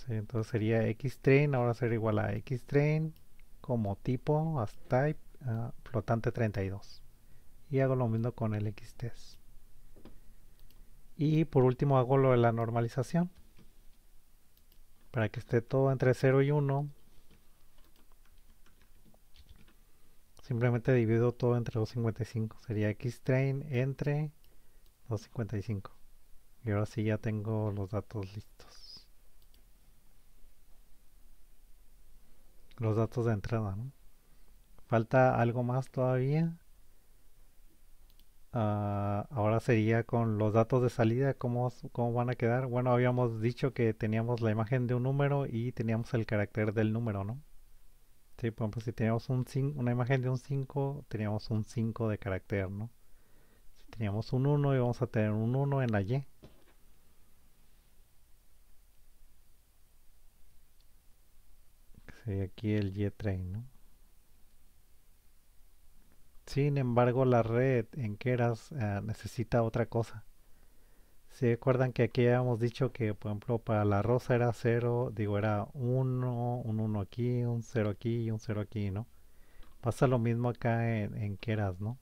entonces sería xtrain, ahora será igual a xtrain como tipo as type ah, flotante 32. Y hago lo mismo con el xtest. Y por último hago lo de la normalización. Para que esté todo entre 0 y 1. Simplemente divido todo entre 255. Sería xtrain entre 255. Y ahora sí ya tengo los datos listos. los datos de entrada. ¿no? Falta algo más todavía. Ah, ahora sería con los datos de salida, ¿cómo, ¿cómo, van a quedar? Bueno, habíamos dicho que teníamos la imagen de un número y teníamos el carácter del número, ¿no? por ejemplo, si teníamos un una imagen de un 5, teníamos un 5 de carácter, ¿no? Si teníamos un 1, íbamos a tener un 1 en la Y. aquí el y ¿no? Sin embargo, la red en Keras ah, necesita otra cosa. Si recuerdan que aquí habíamos dicho que, por ejemplo, para la rosa era 0, digo, era 1, un 1 aquí, un 0 aquí y un 0 aquí, ¿no? Pasa lo mismo acá en, en Keras, ¿no?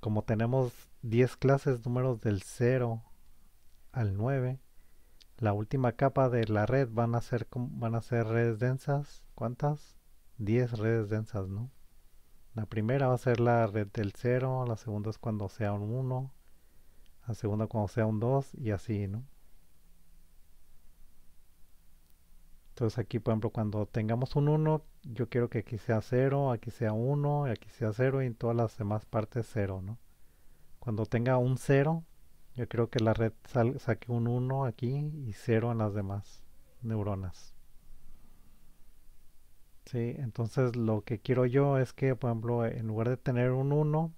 Como tenemos 10 clases, números del 0 al 9, la última capa de la red van a ser van a ser redes densas ¿cuántas? 10 redes densas ¿no? la primera va a ser la red del 0 la segunda es cuando sea un 1 la segunda cuando sea un 2 y así ¿no? entonces aquí por ejemplo cuando tengamos un 1 yo quiero que aquí sea 0 aquí sea 1 aquí sea 0 y en todas las demás partes 0 ¿no? cuando tenga un 0 yo creo que la red saque un 1 aquí y 0 en las demás neuronas. Sí, entonces lo que quiero yo es que, por ejemplo, en lugar de tener un 1,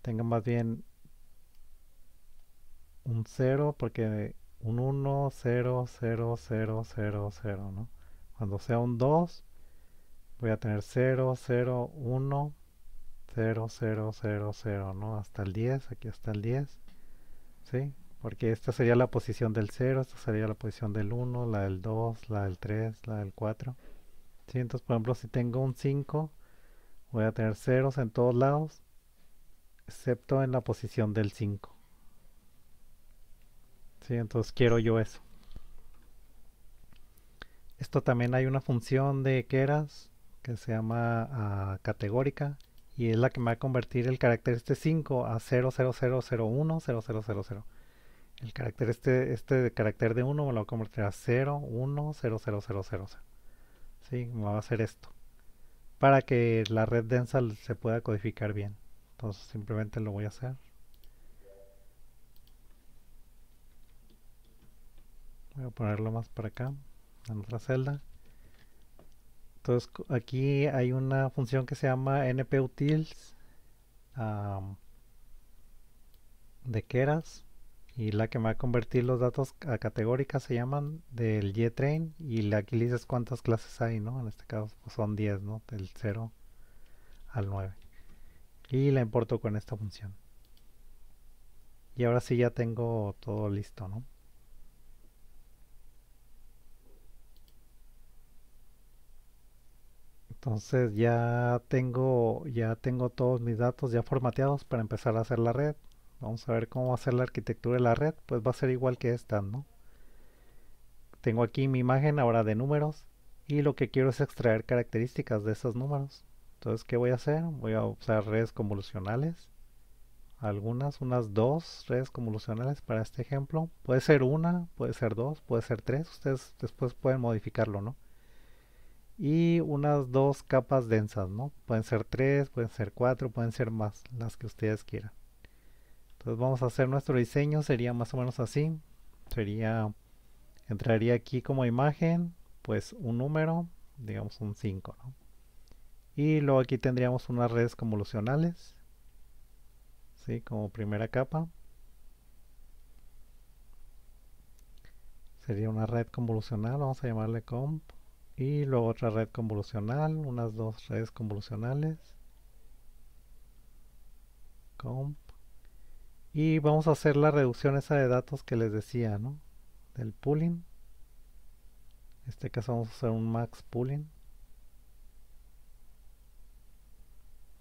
tenga más bien un 0, porque un 1, 0, 0, 0, 0, 0, ¿no? Cuando sea un 2, voy a tener 0, 0, 1, 0, 0, 0, 0, ¿no? Hasta el 10, aquí hasta el 10. ¿sí? Porque esta sería la posición del 0, esta sería la posición del 1, la del 2, la del 3, la del 4. Entonces, por ejemplo, si tengo un 5, voy a tener ceros en todos lados, excepto en la posición del 5. ¿sí? Entonces quiero yo eso. Esto también hay una función de Keras que se llama ah, categórica y es la que me va a convertir el carácter este 5 a 000010000. El carácter este, este de carácter de 1 me lo va a convertir a 0, Me va a hacer esto. Para que la red densa se pueda codificar bien. Entonces simplemente lo voy a hacer. Voy a ponerlo más para acá, en otra celda. Entonces aquí hay una función que se llama nputils de keras y la que me va a convertir los datos a categóricas se llaman del train y aquí le dices cuántas clases hay, ¿no? En este caso pues, son 10, ¿no? Del 0 al 9. Y la importo con esta función. Y ahora sí ya tengo todo listo, ¿no? Entonces ya tengo, ya tengo todos mis datos ya formateados para empezar a hacer la red. Vamos a ver cómo va a ser la arquitectura de la red. Pues va a ser igual que esta, ¿no? Tengo aquí mi imagen ahora de números y lo que quiero es extraer características de esos números. Entonces, ¿qué voy a hacer? Voy a usar redes convolucionales. Algunas, unas dos redes convolucionales para este ejemplo. Puede ser una, puede ser dos, puede ser tres. Ustedes después pueden modificarlo, ¿no? y unas dos capas densas, ¿no? Pueden ser tres, pueden ser cuatro, pueden ser más, las que ustedes quieran. Entonces vamos a hacer nuestro diseño, sería más o menos así. Sería, entraría aquí como imagen, pues un número, digamos un 5, ¿no? Y luego aquí tendríamos unas redes convolucionales, ¿sí? Como primera capa. Sería una red convolucional, vamos a llamarle comp y luego otra red convolucional, unas dos redes convolucionales comp y vamos a hacer la reducción esa de datos que les decía ¿no? del pooling en este caso vamos a hacer un max pooling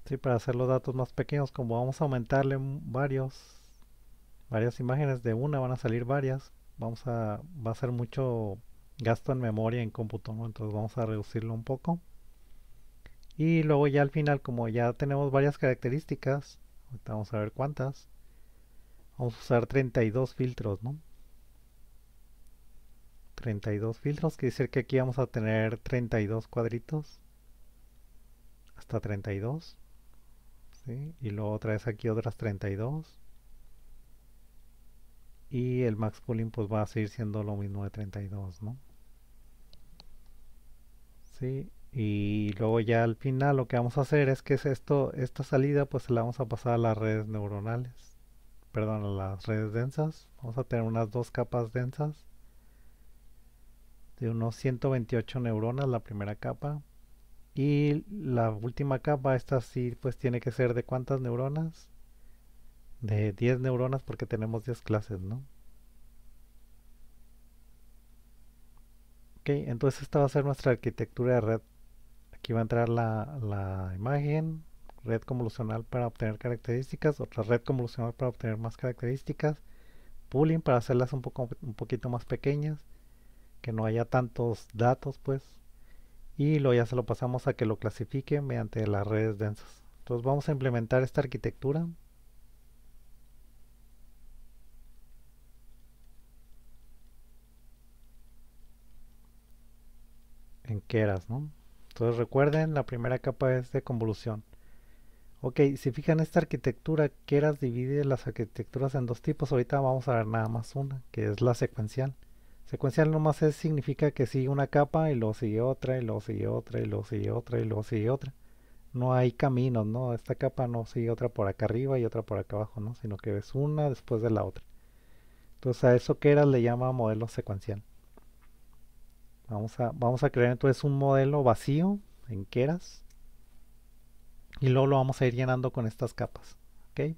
sí, para hacer los datos más pequeños como vamos a aumentarle varios varias imágenes de una van a salir varias vamos a va a ser mucho gasto en memoria en cómputo, entonces vamos a reducirlo un poco. Y luego ya al final, como ya tenemos varias características, vamos a ver cuántas, vamos a usar 32 filtros, ¿no? 32 filtros, quiere decir que aquí vamos a tener 32 cuadritos, hasta 32, y luego otra vez aquí otras 32, y el max pooling pues va a seguir siendo lo mismo de 32 ¿no? ¿Sí? y luego ya al final lo que vamos a hacer es que es esto esta salida pues la vamos a pasar a las redes neuronales perdón a las redes densas vamos a tener unas dos capas densas de unos 128 neuronas la primera capa y la última capa esta sí pues tiene que ser de cuántas neuronas de 10 neuronas porque tenemos 10 clases, ¿no? Ok, entonces esta va a ser nuestra arquitectura de red. Aquí va a entrar la, imagen, red convolucional para obtener características, otra red convolucional para obtener más características, pooling para hacerlas un, poco, un poquito más pequeñas, que no haya tantos datos pues, y luego ya se lo pasamos a que lo clasifique mediante las redes densas. Entonces vamos a implementar esta arquitectura. quieras, ¿no? Entonces recuerden, la primera capa es de convolución. Ok, si fijan esta arquitectura, Keras divide las arquitecturas en dos tipos. Ahorita vamos a ver nada más una, que es la secuencial. Secuencial nomás es, significa que sigue una capa y luego sigue otra, y luego sigue otra, y luego sigue otra, y luego sigue otra. No hay caminos, ¿no? Esta capa no sigue otra por acá arriba y otra por acá abajo, ¿no? Sino que es una después de la otra. Entonces a eso Keras le llama modelo secuencial. Vamos a, crear entonces un modelo vacío en Keras y luego lo vamos a ir llenando con estas capas. ¿ok?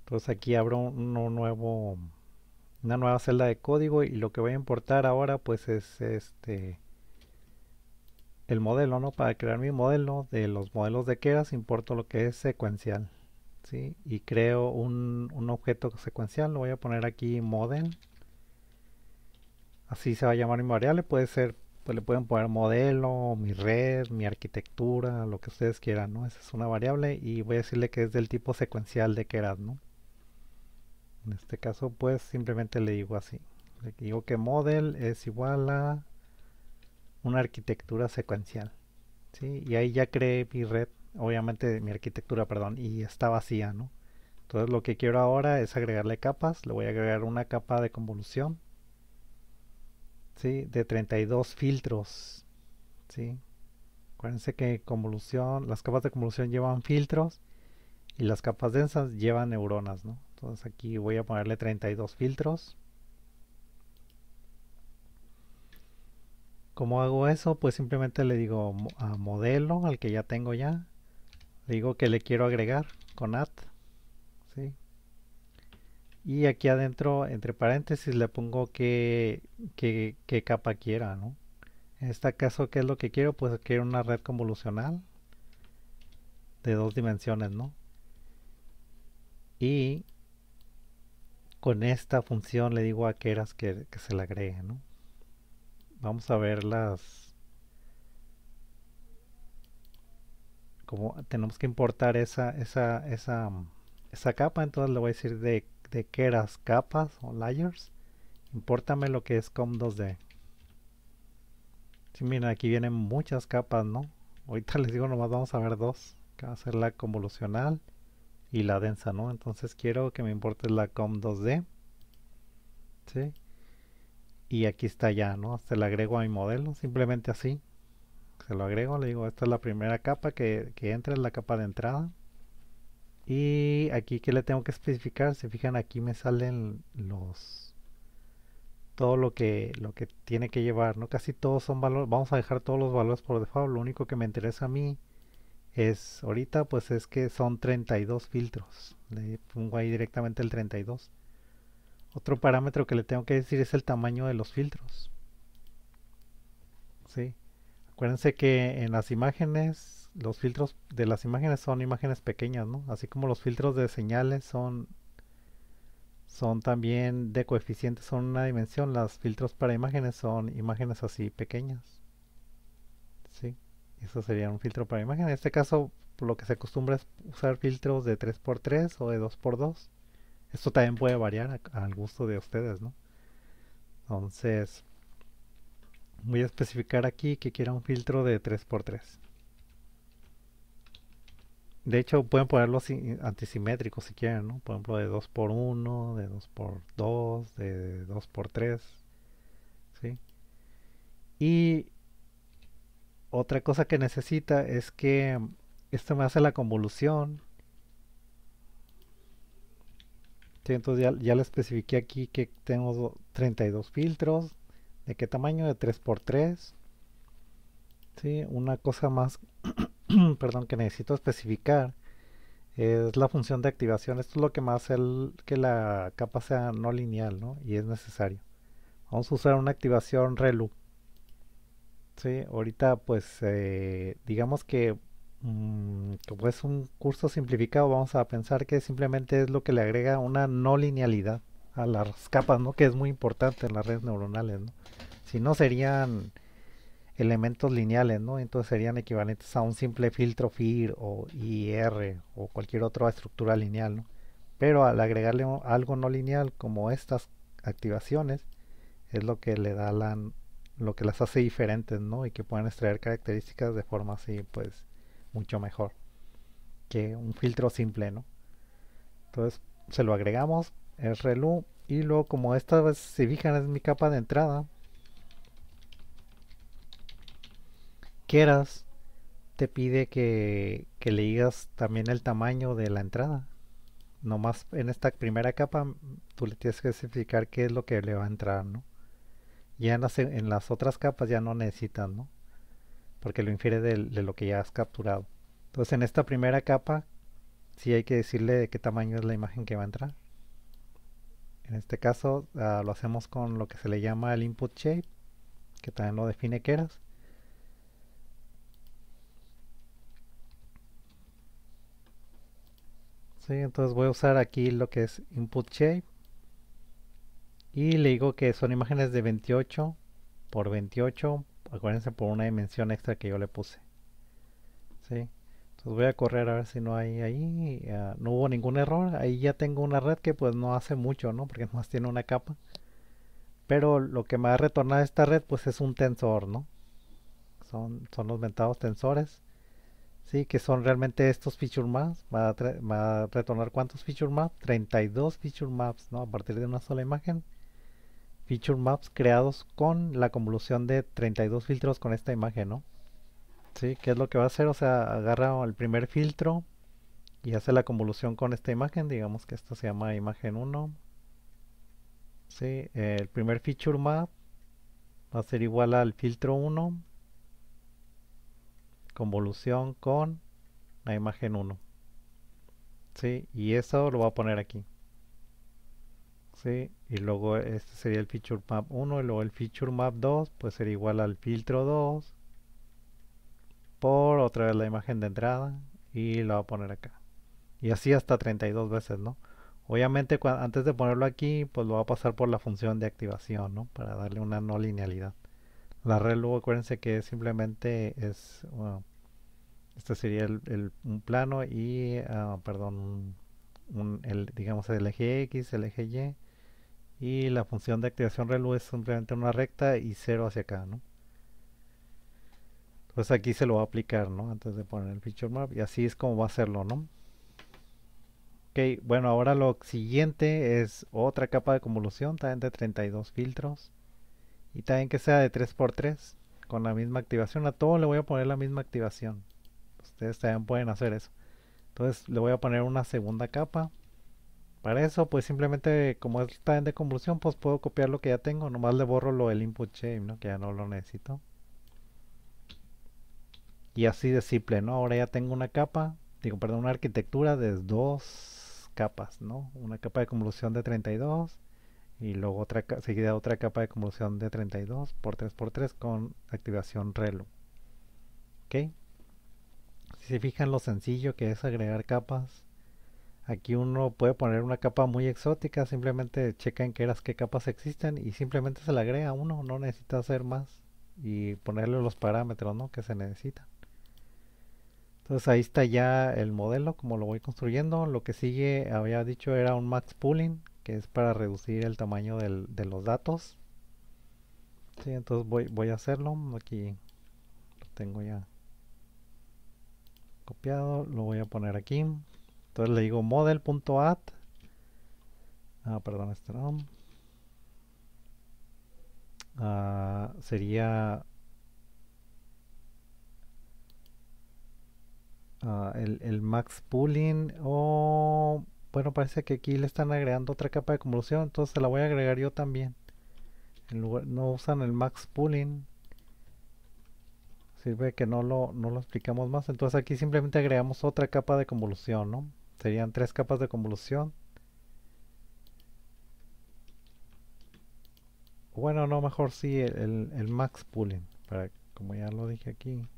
Entonces aquí abro nuevo, una nueva celda de código y lo que voy a importar ahora pues es este el modelo, ¿no? Para crear mi modelo de los modelos de Keras importo lo que es secuencial y creo un, objeto secuencial, lo voy a poner aquí model, así se va a llamar mi variable, puede ser, pues le pueden poner modelo, mi red, mi arquitectura, lo que ustedes quieran, ¿no? Esa es una variable y voy a decirle que es del tipo secuencial de Keras, ¿no? En este caso pues simplemente le digo así, le digo que model es igual a una arquitectura secuencial, ¿sí? Y ahí ya creé mi red obviamente mi arquitectura, perdón, y está vacía, ¿no? Entonces lo que quiero ahora es agregarle capas, le voy a agregar una capa de convolución, ¿sí? De 32 filtros, ¿sí? Acuérdense que convolución, las capas de convolución llevan filtros y las capas densas llevan neuronas, ¿no? Entonces aquí voy a ponerle 32 filtros. ¿Cómo hago eso? Pues simplemente le digo a modelo, al que ya tengo ya, digo que le quiero agregar con add, y aquí adentro entre paréntesis le pongo qué qué capa quiera en este caso ¿qué es lo que quiero? pues quiero una red convolucional de dos dimensiones y con esta función le digo a Keras que, se le agregue vamos a ver las tenemos que importar esa, mm, esa, capa, entonces le voy a decir de, de que eras capas o layers. importame lo que es COM2D. Si miren, aquí vienen muchas capas, ¿no? Ahorita les digo, nomás vamos a ver dos. Que va a ser la convolucional y la densa, ¿no? Entonces quiero que me importe la COM2D. d Y aquí está ya, ¿no? Se la agrego a mi modelo, simplemente así se lo agrego, le digo, esta es la primera capa que, entra, es la capa de entrada. Y aquí que le tengo que especificar, se fijan aquí me salen los todo lo que lo que tiene que llevar, ¿no? Casi todos son valores, vamos a dejar todos los valores por default, lo único que me interesa a mí es ahorita pues es que son 32 filtros. Le pongo ahí directamente el 32. Otro parámetro que le tengo que decir es el tamaño de los filtros. ¿Sí? Acuérdense que en las imágenes, los filtros de las imágenes son imágenes pequeñas, ¿no? Así como los filtros de señales son, son también de coeficientes, son una dimensión. Los filtros para imágenes son imágenes así pequeñas. ¿Sí? Eso sería un filtro para imagen En este caso, lo que se acostumbra es usar filtros de 3x3 o de 2x2. Esto también puede variar al gusto de ustedes, ¿no? Entonces, voy a especificar aquí que quiera un filtro de 3x3 de hecho pueden ponerlo antisimétricos si quieren ¿no? por ejemplo de 2x1 de 2x2 de 2x3 3 y otra cosa que necesita es que esto me hace la convolución entonces ya, ya le especifiqué aquí que tengo 32 filtros ¿De qué tamaño? De 3x3. ¿Sí? Una cosa más perdón, que necesito especificar es la función de activación. Esto es lo que más hace que la capa sea no lineal ¿no? y es necesario. Vamos a usar una activación relu. ¿Sí? Ahorita pues eh, digamos que mm, como es un curso simplificado vamos a pensar que simplemente es lo que le agrega una no linealidad a las capas, ¿no? Que es muy importante en las redes neuronales, Si no serían elementos lineales, ¿no? Entonces serían equivalentes a un simple filtro FIR o IR o cualquier otra estructura lineal, Pero al agregarle algo no lineal como estas activaciones es lo que le da lo que las hace diferentes, ¿no? Y que pueden extraer características de forma así, pues, mucho mejor que un filtro simple, ¿no? Entonces se lo agregamos el reloj y luego como esta vez se fijan es mi capa de entrada quieras te pide que, le digas también el tamaño de la entrada nomás en esta primera capa tú le tienes que especificar qué es lo que le va a entrar ¿no? ya en las, en las otras capas ya no necesitas porque lo infiere de, lo que ya has capturado entonces en esta primera capa si hay que decirle de qué tamaño es la imagen que va a entrar en este caso ah, lo hacemos con lo que se le llama el input shape, que también lo define Keras. Sí, entonces voy a usar aquí lo que es input shape y le digo que son imágenes de 28 por 28, acuérdense por una dimensión extra que yo le puse. ¿sí? Pues, voy a correr a ver si no hay ahí. Ah, no hubo ningún error. Ahí ya tengo una red que pues no hace mucho, ¿no? Porque nomás tiene una capa. Pero lo que me ha retornado esta red pues es un tensor, ¿no? Son, son los mentados tensores. Sí, que son realmente estos feature maps. Va a, va a retornar cuántos feature maps? 32 feature maps, ¿no? A partir de una sola imagen feature maps creados con la convolución de 32 filtros con esta imagen, ¿no? Sí, ¿qué es lo que va a hacer? O sea, agarra el primer filtro y hace la convolución con esta imagen. Digamos que esta se llama imagen 1. el primer feature map va a ser igual al filtro 1. Convolución con la imagen 1. y eso lo va a poner aquí. Sí, y luego este sería el feature map 1 y luego el feature map 2 pues sería igual al filtro 2 otra vez la imagen de entrada y lo va a poner acá. Y así hasta 32 veces, ¿no? Obviamente antes de ponerlo aquí, pues lo va a pasar por la función de activación, ¿no? Para darle una no linealidad. La relu acuérdense que simplemente es, este sería el, un plano y, ah, perdón, un, el, digamos el eje X, el eje Y. Y la función de activación relu es simplemente una recta y cero hacia acá, ¿no? pues aquí se lo va a aplicar, ¿no? Antes de poner el feature map. Y así es como va a hacerlo, ¿no? Ok, bueno, ahora lo siguiente es otra capa de convolución, también de 32 filtros. Y también que sea de 3x3, con la misma activación. A todo le voy a poner la misma activación. Ustedes también pueden hacer eso. Entonces le voy a poner una segunda capa. Para eso, pues simplemente, como es también de convolución, pues puedo copiar lo que ya tengo. Nomás le borro lo del input shape, ¿no? Que ya no lo necesito. Y así de simple, ¿no? Ahora ya tengo una capa, digo, perdón, una arquitectura de dos capas, ¿no? Una capa de convolución de 32 y luego otra seguida otra capa de convolución de 32 por 3 por 3 con activación relu. ¿Ok? Si se fijan lo sencillo que es agregar capas, aquí uno puede poner una capa muy exótica, simplemente checa en qué, eras qué capas existen y simplemente se la agrega uno, no necesita hacer más y ponerle los parámetros ¿no? que se necesita. Entonces ahí está ya el modelo, como lo voy construyendo. Lo que sigue, había dicho, era un max pooling, que es para reducir el tamaño de los datos. Sí, entonces voy, a hacerlo. Aquí lo tengo ya copiado. Lo voy a poner aquí. Entonces le digo model.add. Ah, perdón, este no. Ah, sería Ah, el, max pooling o bueno parece que aquí le están agregando otra capa de convolución entonces la voy a agregar yo también en lugar, no usan el max pooling sirve que no lo, no lo explicamos más entonces aquí simplemente agregamos otra capa de convolución ¿no? serían tres capas de convolución bueno no mejor sí el, el, el max pooling para como ya lo dije aquí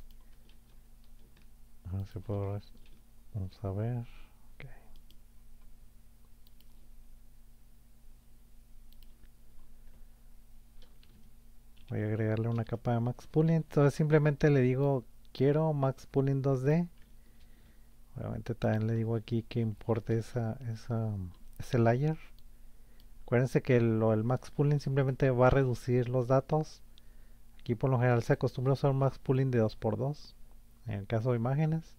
si vamos a ver voy a agregarle una capa de max pooling entonces simplemente le digo quiero max pooling 2d obviamente también le digo aquí que importe esa, esa ese layer acuérdense que lo el max pooling simplemente va a reducir los datos aquí por lo general se acostumbra a usar un max pooling de 2x2 en el caso de imágenes.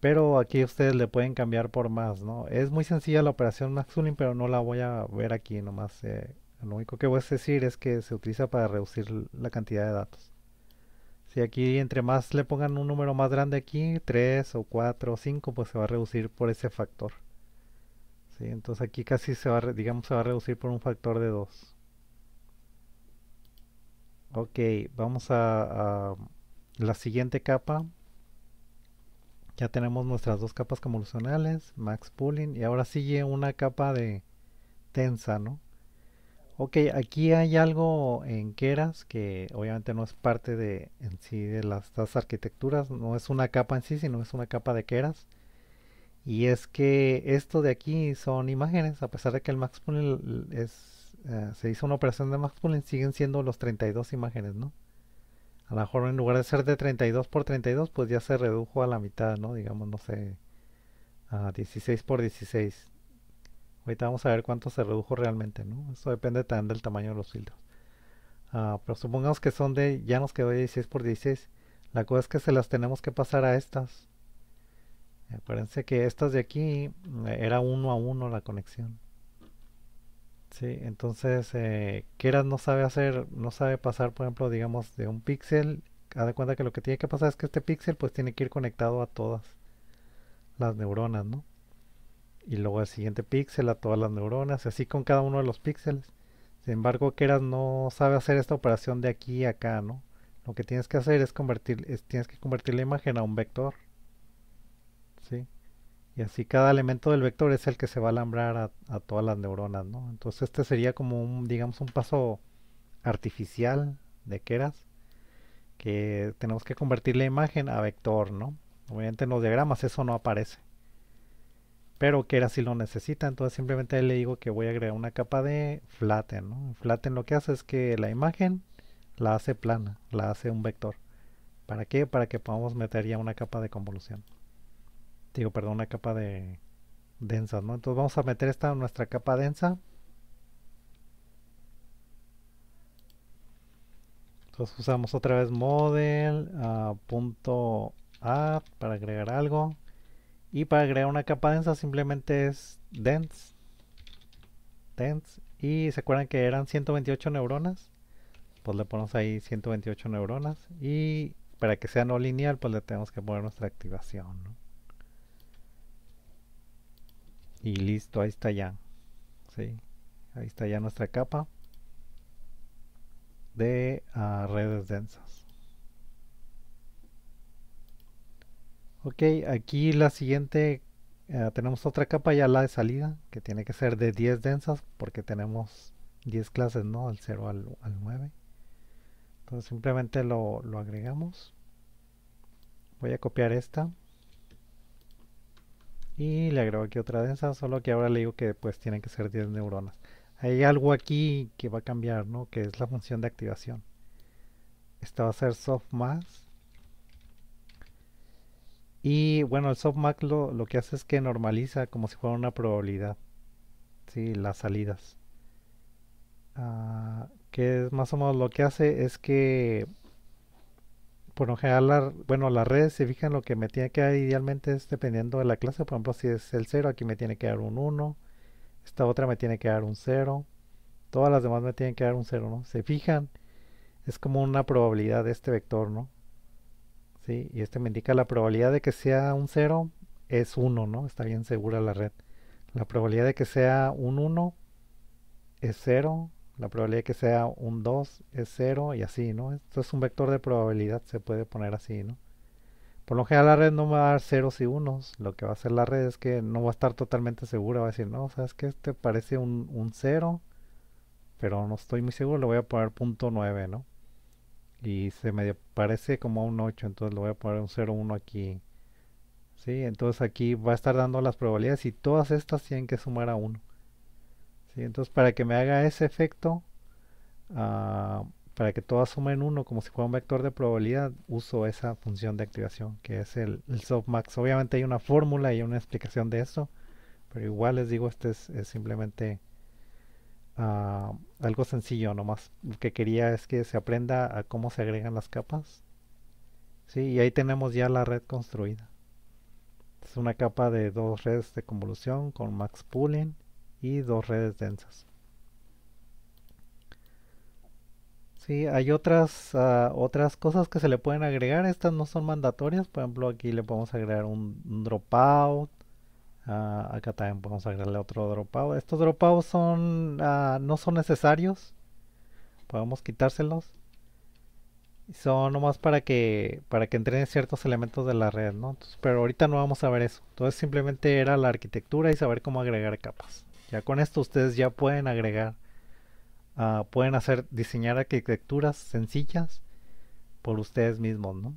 Pero aquí ustedes le pueden cambiar por más, ¿no? Es muy sencilla la operación max pero no la voy a ver aquí nomás. Eh, lo único que voy a decir es que se utiliza para reducir la cantidad de datos. Si aquí entre más le pongan un número más grande aquí, 3 o 4 o 5, pues se va a reducir por ese factor. ¿Sí? Entonces aquí casi se va, digamos, se va a reducir por un factor de 2. Ok, vamos a la siguiente capa, ya tenemos nuestras dos capas convolucionales, max pooling, y ahora sigue una capa de tensa, ¿no? Ok, aquí hay algo en Keras que obviamente no es parte de en sí de las, arquitecturas, no es una capa en sí, sino es una capa de Keras. Y es que esto de aquí son imágenes, a pesar de que el Max Pooling es, eh, se hizo una operación de Max Pooling, siguen siendo los 32 imágenes, ¿no? a lo mejor en lugar de ser de 32 por 32, pues ya se redujo a la mitad, ¿no? Digamos, no sé, a 16 por 16. Ahorita vamos a ver cuánto se redujo realmente, ¿no? Eso depende también del tamaño de los filtros. Ah, pero supongamos que son de, ya nos quedó 16 por 16. La cosa es que se las tenemos que pasar a estas. Acuérdense que estas de aquí eh, era uno a uno la conexión. Sí, entonces eh, Keras no sabe hacer, no sabe pasar, por ejemplo, digamos, de un píxel. Haz de cuenta que lo que tiene que pasar es que este píxel pues tiene que ir conectado a todas las neuronas, ¿no? Y luego el siguiente píxel a todas las neuronas, así con cada uno de los píxeles. Sin embargo, Keras no sabe hacer esta operación de aquí a acá, ¿no? Lo que tienes que hacer es convertir, es, tienes que convertir la imagen a un vector. Y así cada elemento del vector es el que se va a alambrar a, todas las neuronas, ¿no? Entonces este sería como un, digamos, un paso artificial de Keras, que tenemos que convertir la imagen a vector, ¿no? Obviamente en los diagramas eso no aparece. Pero Keras si lo necesita, entonces simplemente le digo que voy a agregar una capa de flatten, ¿no? Flatten lo que hace es que la imagen la hace plana, la hace un vector. ¿Para qué? Para que podamos meter ya una capa de convolución digo, perdón, una capa de densa, ¿no? Entonces vamos a meter esta nuestra capa densa. Entonces usamos otra vez model, ah, punto para agregar algo. Y para agregar una capa densa simplemente es dense. Dense. Y se acuerdan que eran 128 neuronas. Pues le ponemos ahí 128 neuronas. Y para que sea no lineal, pues le tenemos que poner nuestra activación. ¿no? y listo ahí está ya ahí está ya nuestra capa de ah, redes densas ok aquí la siguiente ah, tenemos otra capa ya la de salida que tiene que ser de 10 densas porque tenemos 10 clases no del 0 al, 9 entonces simplemente lo, lo agregamos voy a copiar esta y le agrego aquí otra densa, solo que ahora le digo que pues tienen que ser 10 neuronas. Hay algo aquí que va a cambiar, ¿no? Que es la función de activación. Esta va a ser softmax. Y bueno, el softmax lo, lo que hace es que normaliza como si fuera una probabilidad. Sí, las salidas. Ah, que es más o menos lo que hace es que por lo general, bueno, las redes, se fijan, lo que me tiene que dar idealmente es dependiendo de la clase. Por ejemplo, si es el 0, aquí me tiene que dar un 1. Esta otra me tiene que dar un 0. Todas las demás me tienen que dar un 0, ¿no? Se fijan, es como una probabilidad de este vector, ¿no? ¿Sí? Y este me indica la probabilidad de que sea un 0 es 1, ¿no? Está bien segura la red. La probabilidad de que sea un 1 es 0 la probabilidad que sea un 2 es 0 y así, ¿no? Esto es un vector de probabilidad, se puede poner así, ¿no? Por lo general la red no va a dar ceros y unos. Lo que va a hacer la red es que no va a estar totalmente segura. Va a decir, no, sabes que este parece un, un cero, pero no estoy muy seguro. Le voy a poner punto 9, ¿no? Y se me parece como un 8, entonces le voy a poner un 0, 1 aquí. ¿Sí? Entonces aquí va a estar dando las probabilidades y todas estas tienen que sumar a 1. Entonces para que me haga ese efecto, ah, para que todo sumen en uno como si fuera un vector de probabilidad, uso esa función de activación que es el, softmax. Obviamente hay una fórmula y una explicación de eso, pero igual les digo, este es, simplemente ah, algo sencillo nomás. Lo que quería es que se aprenda a cómo se agregan las capas. ¿sí? Y ahí tenemos ya la red construida. Es una capa de dos redes de convolución con max pooling y dos redes densas. Sí, hay otras, ah, otras cosas que se le pueden agregar, estas no son mandatorias, por ejemplo aquí le podemos agregar un, dropout, ah, acá también podemos agregarle otro dropout, estos dropouts son, ah, no son necesarios, podemos quitárselos son nomás para que para que entren ciertos elementos de la red, pero ahorita no vamos a ver eso. Entonces simplemente era la arquitectura y saber cómo agregar capas con esto ustedes ya pueden agregar, ah, pueden hacer, diseñar arquitecturas sencillas por ustedes mismos, ¿no?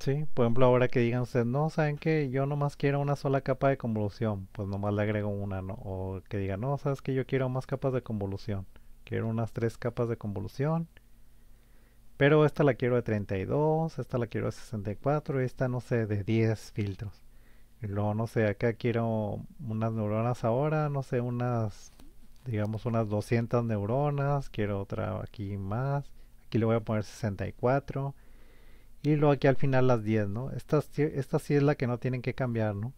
Sí, por ejemplo ahora que digan ustedes, no, ¿saben que Yo nomás quiero una sola capa de convolución, pues nomás le agrego una, ¿no? O que digan, no, ¿sabes que Yo quiero más capas de convolución, quiero unas tres capas de convolución, pero esta la quiero de 32, esta la quiero de 64 y esta, no sé, de 10 filtros luego, no sé, acá quiero unas neuronas ahora, no sé, unas, digamos, unas 200 neuronas, quiero otra aquí más, aquí le voy a poner 64, y luego aquí al final las 10, ¿no? Esta, sí es la que no tienen que cambiar, ¿no?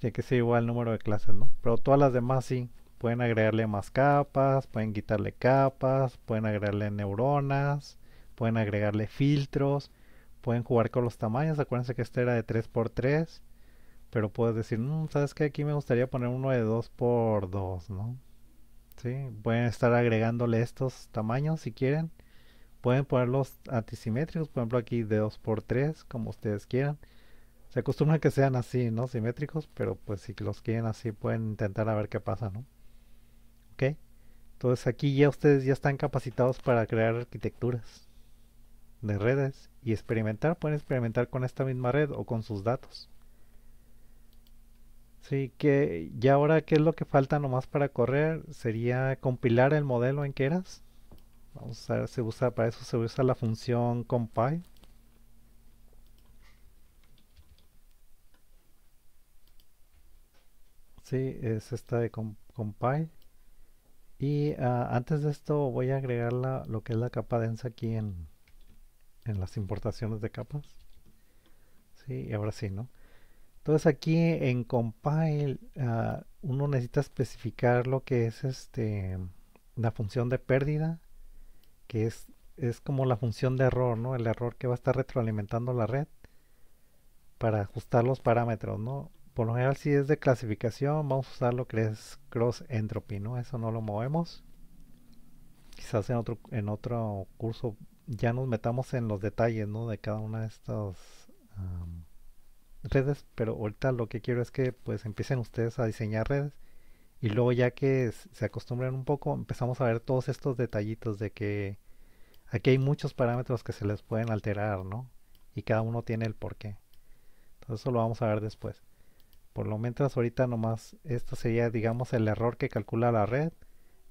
Tiene que ser igual el número de clases, ¿no? Pero todas las demás sí, pueden agregarle más capas, pueden quitarle capas, pueden agregarle neuronas, pueden agregarle filtros, pueden jugar con los tamaños, acuérdense que esta era de 3x3, pero puedes decir, mm, ¿sabes qué? Aquí me gustaría poner uno de 2 por 2, ¿no? ¿Sí? Pueden estar agregándole estos tamaños si quieren. Pueden ponerlos antisimétricos, por ejemplo aquí de 2 por 3, como ustedes quieran. Se acostumbra que sean así, ¿no? Simétricos, pero pues si los quieren así pueden intentar a ver qué pasa, ¿no? ¿Ok? Entonces aquí ya ustedes ya están capacitados para crear arquitecturas de redes y experimentar. Pueden experimentar con esta misma red o con sus datos. Sí, que ya ahora qué es lo que falta nomás para correr sería compilar el modelo en keras Vamos a ver, se usa para eso se usa la función compile. Sí, es esta de compile. Y ah, antes de esto voy a agregar la, lo que es la capa densa aquí en, en las importaciones de capas. Sí, y ahora sí, ¿no? Entonces aquí en compile ah, uno necesita especificar lo que es este la función de pérdida, que es, es como la función de error, ¿no? El error que va a estar retroalimentando la red para ajustar los parámetros, ¿no? Por lo general si es de clasificación vamos a usar lo que es cross entropy, ¿no? Eso no lo movemos. Quizás en otro, en otro curso ya nos metamos en los detalles, ¿no? De cada una de estas redes, pero ahorita lo que quiero es que pues empiecen ustedes a diseñar redes y luego ya que se acostumbren un poco empezamos a ver todos estos detallitos de que aquí hay muchos parámetros que se les pueden alterar, ¿no? Y cada uno tiene el porqué. Entonces eso lo vamos a ver después. Por lo menos ahorita nomás esto sería digamos el error que calcula la red.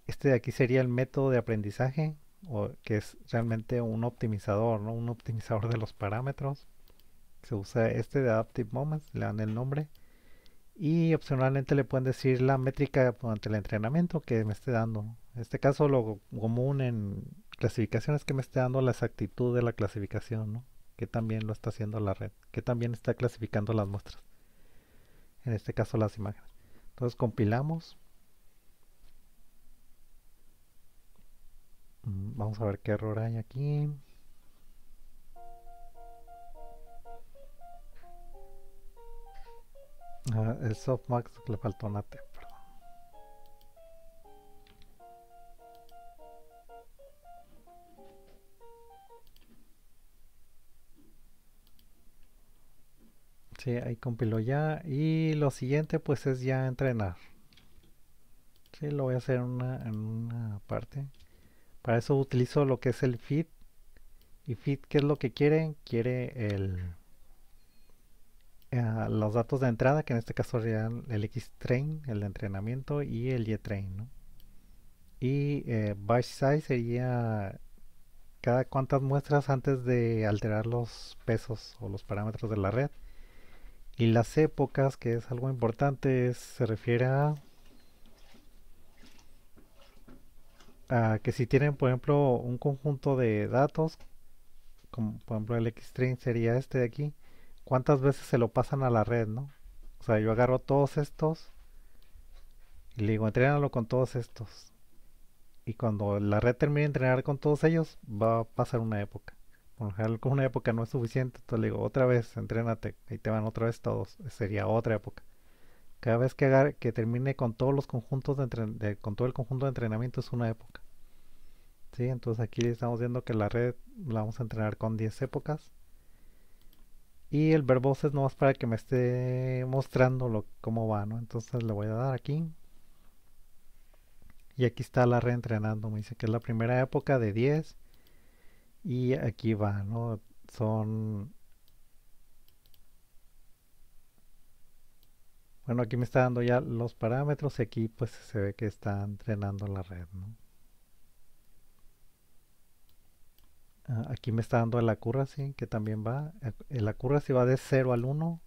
Este de aquí sería el método de aprendizaje o que es realmente un optimizador, ¿no? Un optimizador de los parámetros se usa este de Adaptive Moments, le dan el nombre y opcionalmente le pueden decir la métrica durante el entrenamiento que me esté dando. En este caso lo común en clasificaciones que me esté dando la exactitud de la clasificación, ¿no? que también lo está haciendo la red, que también está clasificando las muestras. En este caso las imágenes. Entonces compilamos. Mm, vamos a ver qué error hay aquí. Ah, el softmax le faltó una T, perdón. Sí, ahí compiló ya. Y lo siguiente pues es ya entrenar. Sí, lo voy a hacer una, en una parte. Para eso utilizo lo que es el fit ¿Y fit que es lo que quieren? Quiere el los datos de entrada, que en este caso serían el X-Train, el de entrenamiento, y el Y-Train. Y eh, batch size sería cada cuantas muestras antes de alterar los pesos o los parámetros de la red. Y las épocas, que es algo importante, se refiere a, que si tienen, por ejemplo, un conjunto de datos, como por ejemplo el x train sería este de aquí, cuántas veces se lo pasan a la red, ¿no? O sea, yo agarro todos estos y le digo, entrénalo con todos estos. Y cuando la red termine de entrenar con todos ellos, va a pasar una época. con una época no es suficiente, entonces le digo, otra vez, entrénate, y te van otra vez todos. Sería otra época. Cada vez que, que termine con todos los conjuntos de, con todo el conjunto de entrenamiento es una época. Entonces aquí estamos viendo que la red la vamos a entrenar con 10 épocas. Y el verbos es nomás para que me esté mostrando cómo va, ¿no? Entonces le voy a dar aquí. Y aquí está la red entrenando Me dice que es la primera época de 10. Y aquí va, ¿no? Son... Bueno, aquí me está dando ya los parámetros y aquí pues se ve que está entrenando la red, ¿no? Ah, aquí me está dando el accuracy, que también va. Eh, el accuracy va de 0 al 1.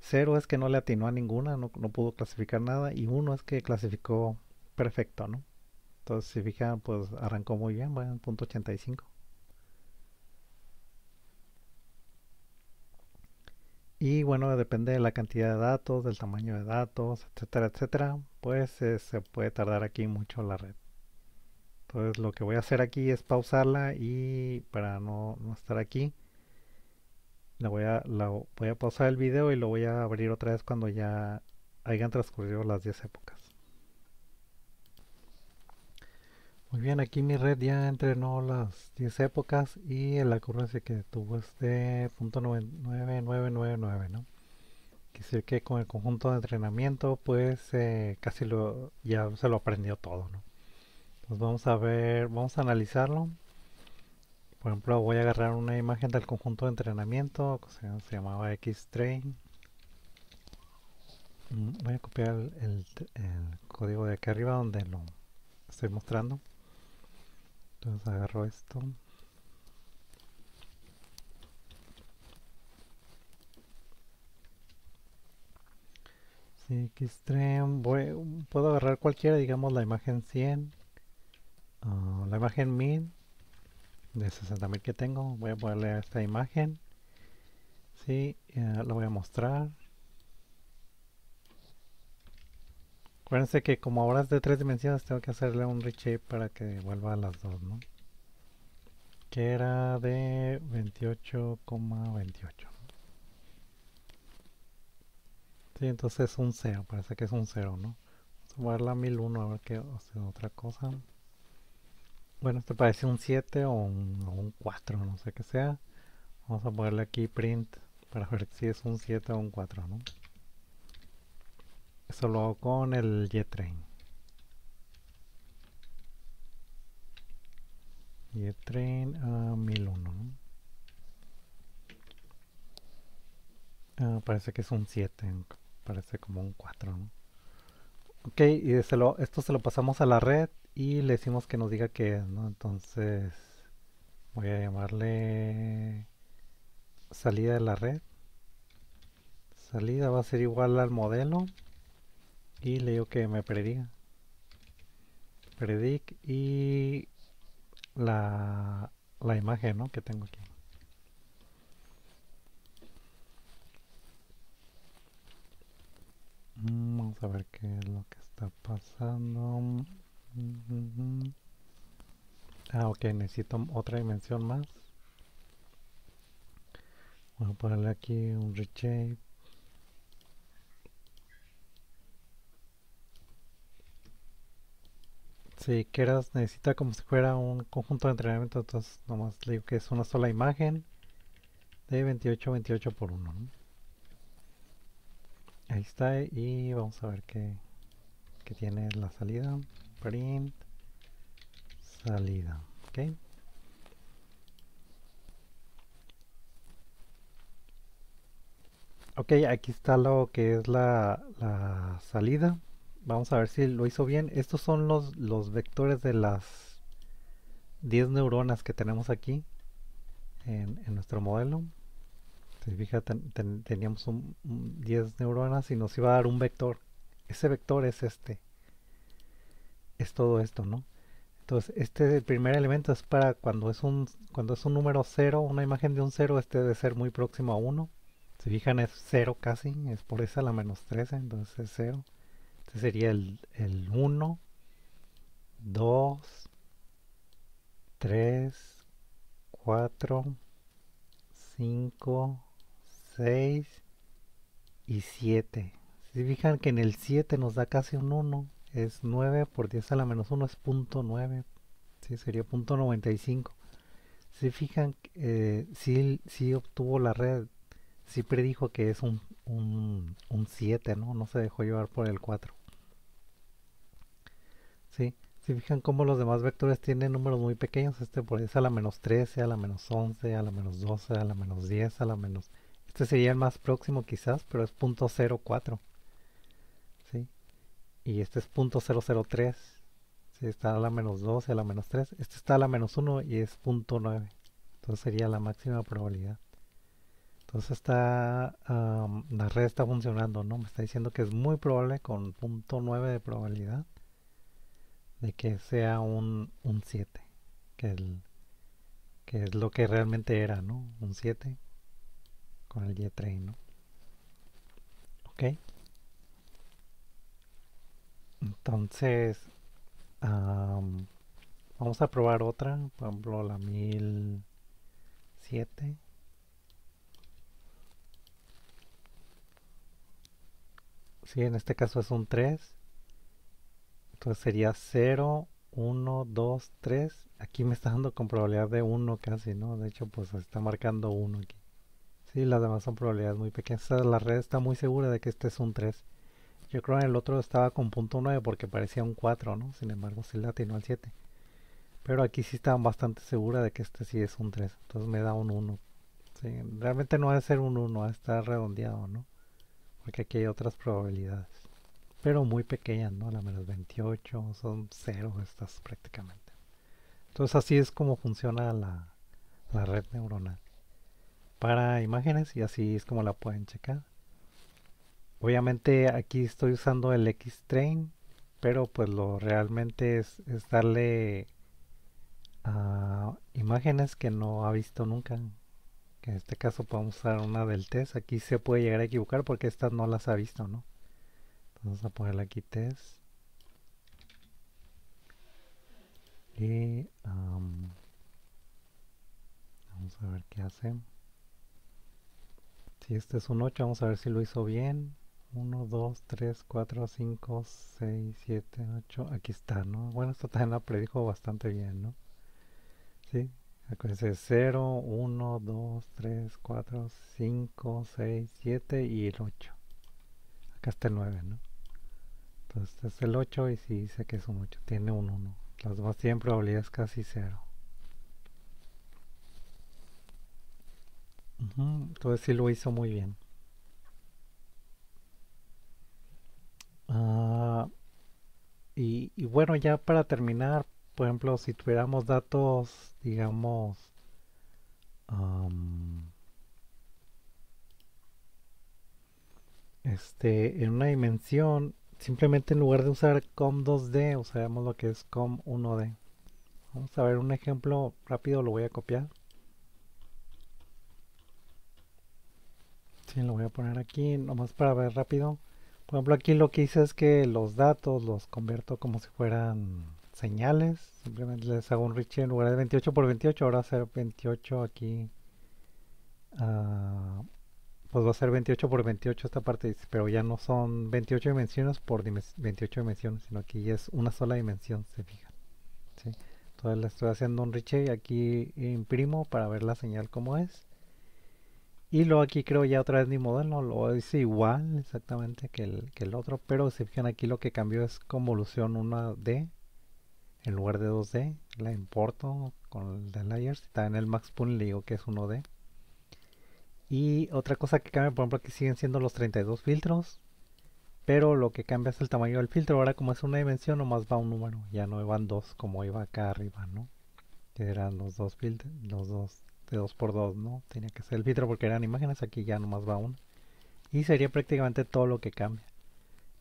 0 es que no le atinó a ninguna, no, pudo clasificar nada. Y 1 es que clasificó perfecto, ¿no? Entonces, si fijan, pues arrancó muy bien, va en punto 85. Y bueno, depende de la cantidad de datos, del tamaño de datos, etcétera, etcétera. Pues eh, se puede tardar aquí mucho la red. Entonces lo que voy a hacer aquí es pausarla y para no, estar aquí, la voy, a, voy a pausar el video y lo voy a abrir otra vez cuando ya hayan transcurrido las 10 épocas. Muy bien, aquí mi red ya entrenó las 10 épocas y la ocurrencia que tuvo es de .9999, ¿no? Quiere decir que con el conjunto de entrenamiento pues eh, casi lo, ya se lo aprendió todo, ¿no? vamos a ver, vamos a analizarlo. Por ejemplo, voy a agarrar una imagen del conjunto de entrenamiento, que se llamaba X-Train. Mm, voy a copiar el, código de aquí arriba donde lo estoy mostrando. Entonces agarro esto. Sí, X-Train. Puedo agarrar cualquiera, digamos la imagen 100. Ah, la imagen min de 60.000 que tengo voy a ponerle a esta imagen sí, la voy a mostrar acuérdense que como ahora es de tres dimensiones tengo que hacerle un reshape para que vuelva a las dos ¿no? que era de 28,28 Sí, entonces es un 0, parece que es un 0, ¿no? Vamos a ponerla a 1001 a ver qué otra cosa. Bueno, este parece un 7 o un, 4, no sé qué sea. Vamos a ponerle aquí print para ver si es un 7 o un 4, ¿no? Eso lo hago con el JetTrain. JetTrain a 1001, ah, parece que es un 7, parece como un 4, ¿no? Ok, y esto se lo pasamos a la red y le decimos que nos diga que es, ¿no? Entonces voy a llamarle salida de la red. Salida va a ser igual al modelo y le digo que me prediga. predic y la, la imagen ¿no? que tengo aquí. Mm, vamos a ver qué es lo que está pasando. Ah, ok, necesito otra dimensión más. Voy a ponerle aquí un reshape. Si quieras, necesita como si fuera un conjunto de entrenamiento, entonces nomás le digo que es una sola imagen de 28, 28 por 1. Ahí está, y vamos a ver qué, qué tiene la salida print salida ok ok aquí está lo que es la, salida vamos a ver si lo hizo bien estos son los, los vectores de las 10 neuronas que tenemos aquí en, nuestro modelo si fija teníamos 10 neuronas y nos iba a dar un vector ese vector es este es todo esto, ¿no? Entonces, este el primer elemento es para cuando es un cuando es un número 0, una imagen de un 0, este debe ser muy próximo a 1. Si fijan es 0 casi, es por esa la menos 13, entonces es 0. Este sería el 1, 2, 3, 4, 5, 6 y 7. Si fijan que en el 7 nos da casi un 1, es 9 por 10 a la menos 1 es punto 9 ¿sí? sería punto 95 si fijan si, eh, si obtuvo la red si predijo que es un, 7 ¿no? se dejó llevar por el 4 ¿sí? si fijan cómo los demás vectores tienen números muy pequeños este por 10 a la menos 13 a la menos 11 a la menos 12 a la menos 10 a la menos este sería el más próximo quizás pero es punto 04 y este es 003 si está a la menos 2 y a la menos 3 este está a la menos 1 y es 9 entonces sería la máxima probabilidad entonces está la red está funcionando no me está diciendo que es muy probable con punto 9 de probabilidad de que sea un, 7 que, es lo que realmente era no un 7 con el y no ok entonces, vamos a probar otra, por ejemplo la 1007. Si sí, en este caso es un 3, entonces sería 0, 1, 2, 3. Aquí me está dando con probabilidad de 1 casi, ¿no? De hecho, pues está marcando 1 aquí. Sí, las demás son probabilidades muy pequeñas. la red está muy segura de que este es un 3. Yo creo en el otro estaba con punto .9 porque parecía un 4, ¿no? Sin embargo, sí la atinó al 7. Pero aquí sí estaba bastante segura de que este sí es un 3. Entonces me da un 1. realmente no va a ser un 1, va a estar redondeado, ¿no? Porque aquí hay otras probabilidades. Pero muy pequeñas, ¿no? La menos 28, son 0 estas prácticamente. Entonces así es como funciona la red neuronal. Para imágenes y así es como la pueden checar obviamente aquí estoy usando el X-Train, pero pues lo realmente es, darle ah, imágenes que no ha visto nunca. Que en este caso podemos usar una del test. Aquí se puede llegar a equivocar porque estas no las ha visto, ¿no? Vamos a ponerle aquí test. Y vamos a ver qué hace. Si este es un 8, vamos a ver si lo hizo bien. 1, 2, 3, 4, 5, 6, 7, 8. Aquí está, ¿no? Bueno, esto también la predijo bastante bien, ¿no? Sí. Acuérdense, 0, 1, 2, 3, 4, 5, 6, 7 y el 8. Acá está el 9, ¿no? Entonces este es el 8 y si sí, dice que es un 8, tiene un 1. Las dos tienen probabilidades casi 0. Entonces sí lo hizo muy bien. Ah, y, bueno, ya para terminar, por ejemplo, si tuviéramos datos, digamos, este, en una dimensión, simplemente en lugar de usar COM2D, usaremos lo que es COM1D. Vamos a ver un ejemplo rápido, lo voy a copiar. lo voy a poner aquí, nomás para ver rápido. Por ejemplo, aquí lo que hice es que los datos los convierto como si fueran señales. Simplemente les hago un reach en lugar de 28 por 28. Ahora ser 28 aquí. Ah, pues va a ser 28 por 28 esta parte. Pero ya no son 28 dimensiones por 28 dimensiones, sino aquí ya es una sola dimensión, se fijan. ¿Sí? Entonces le estoy haciendo un reach y aquí imprimo para ver la señal como es. Y luego aquí creo ya otra vez mi modelo lo dice igual exactamente que el, que el otro, pero si fijan aquí lo que cambió es convolución 1D en lugar de 2D, la importo con el de layers está en el MaxPool le digo que es 1D. Y otra cosa que cambia, por ejemplo, aquí siguen siendo los 32 filtros, pero lo que cambia es el tamaño del filtro. Ahora como es una dimensión, nomás va un número, ya no van dos como iba acá arriba, ¿no? Que eran los dos filtros, los dos de 2x2, ¿no? Tenía que ser el filtro porque eran imágenes, aquí ya nomás va uno Y sería prácticamente todo lo que cambia.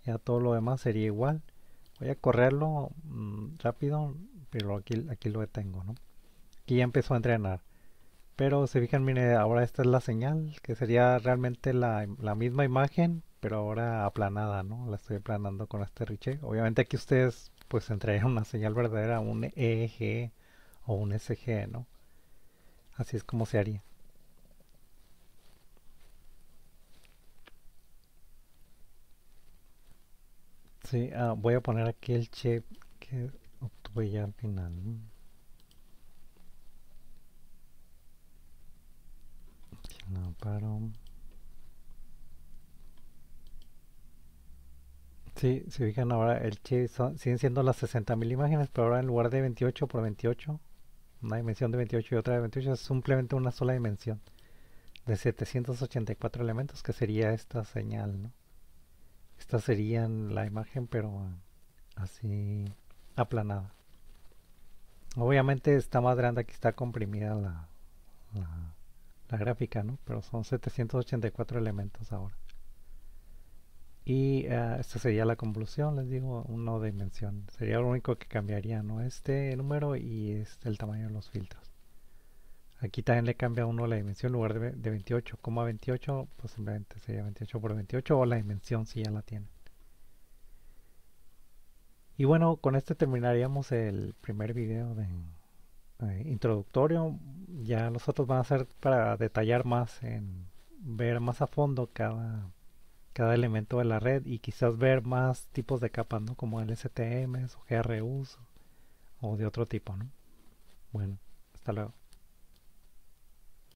Ya todo lo demás sería igual. Voy a correrlo mm, rápido, pero aquí, aquí lo detengo, ¿no? Aquí ya empezó a entrenar. Pero se fijan, miren, ahora esta es la señal, que sería realmente la, misma imagen, pero ahora aplanada, ¿no? La estoy aplanando con este riche. Obviamente aquí ustedes pues entrarían una señal verdadera, un EEG o un SG, ¿no? Así es como se haría. Sí, ah, voy a poner aquí el chip que obtuve ya al final. No, paro. Sí, se fijan ahora el chip siguen siendo las 60.000 imágenes, pero ahora en lugar de 28 por 28 una dimensión de 28 y otra de 28, es simplemente una sola dimensión de 784 elementos, que sería esta señal, ¿no? Esta sería la imagen, pero así aplanada. Obviamente está más grande, aquí está comprimida la, la gráfica, ¿no? Pero son 784 elementos ahora. Y ah, esta sería la conclusión, les digo, uno de dimensión. Sería lo único que cambiaría, ¿no? Este número y este, el tamaño de los filtros. Aquí también le cambia uno la dimensión en lugar de, de 28, 28, pues simplemente sería 28 por 28 o la dimensión si ya la tienen. Y bueno, con este terminaríamos el primer video de, introductorio. Ya nosotros vamos a hacer para detallar más en ver más a fondo cada cada elemento de la red y quizás ver más tipos de capas, ¿no? Como LSTMs o GRUs o de otro tipo, ¿no? Bueno, hasta luego.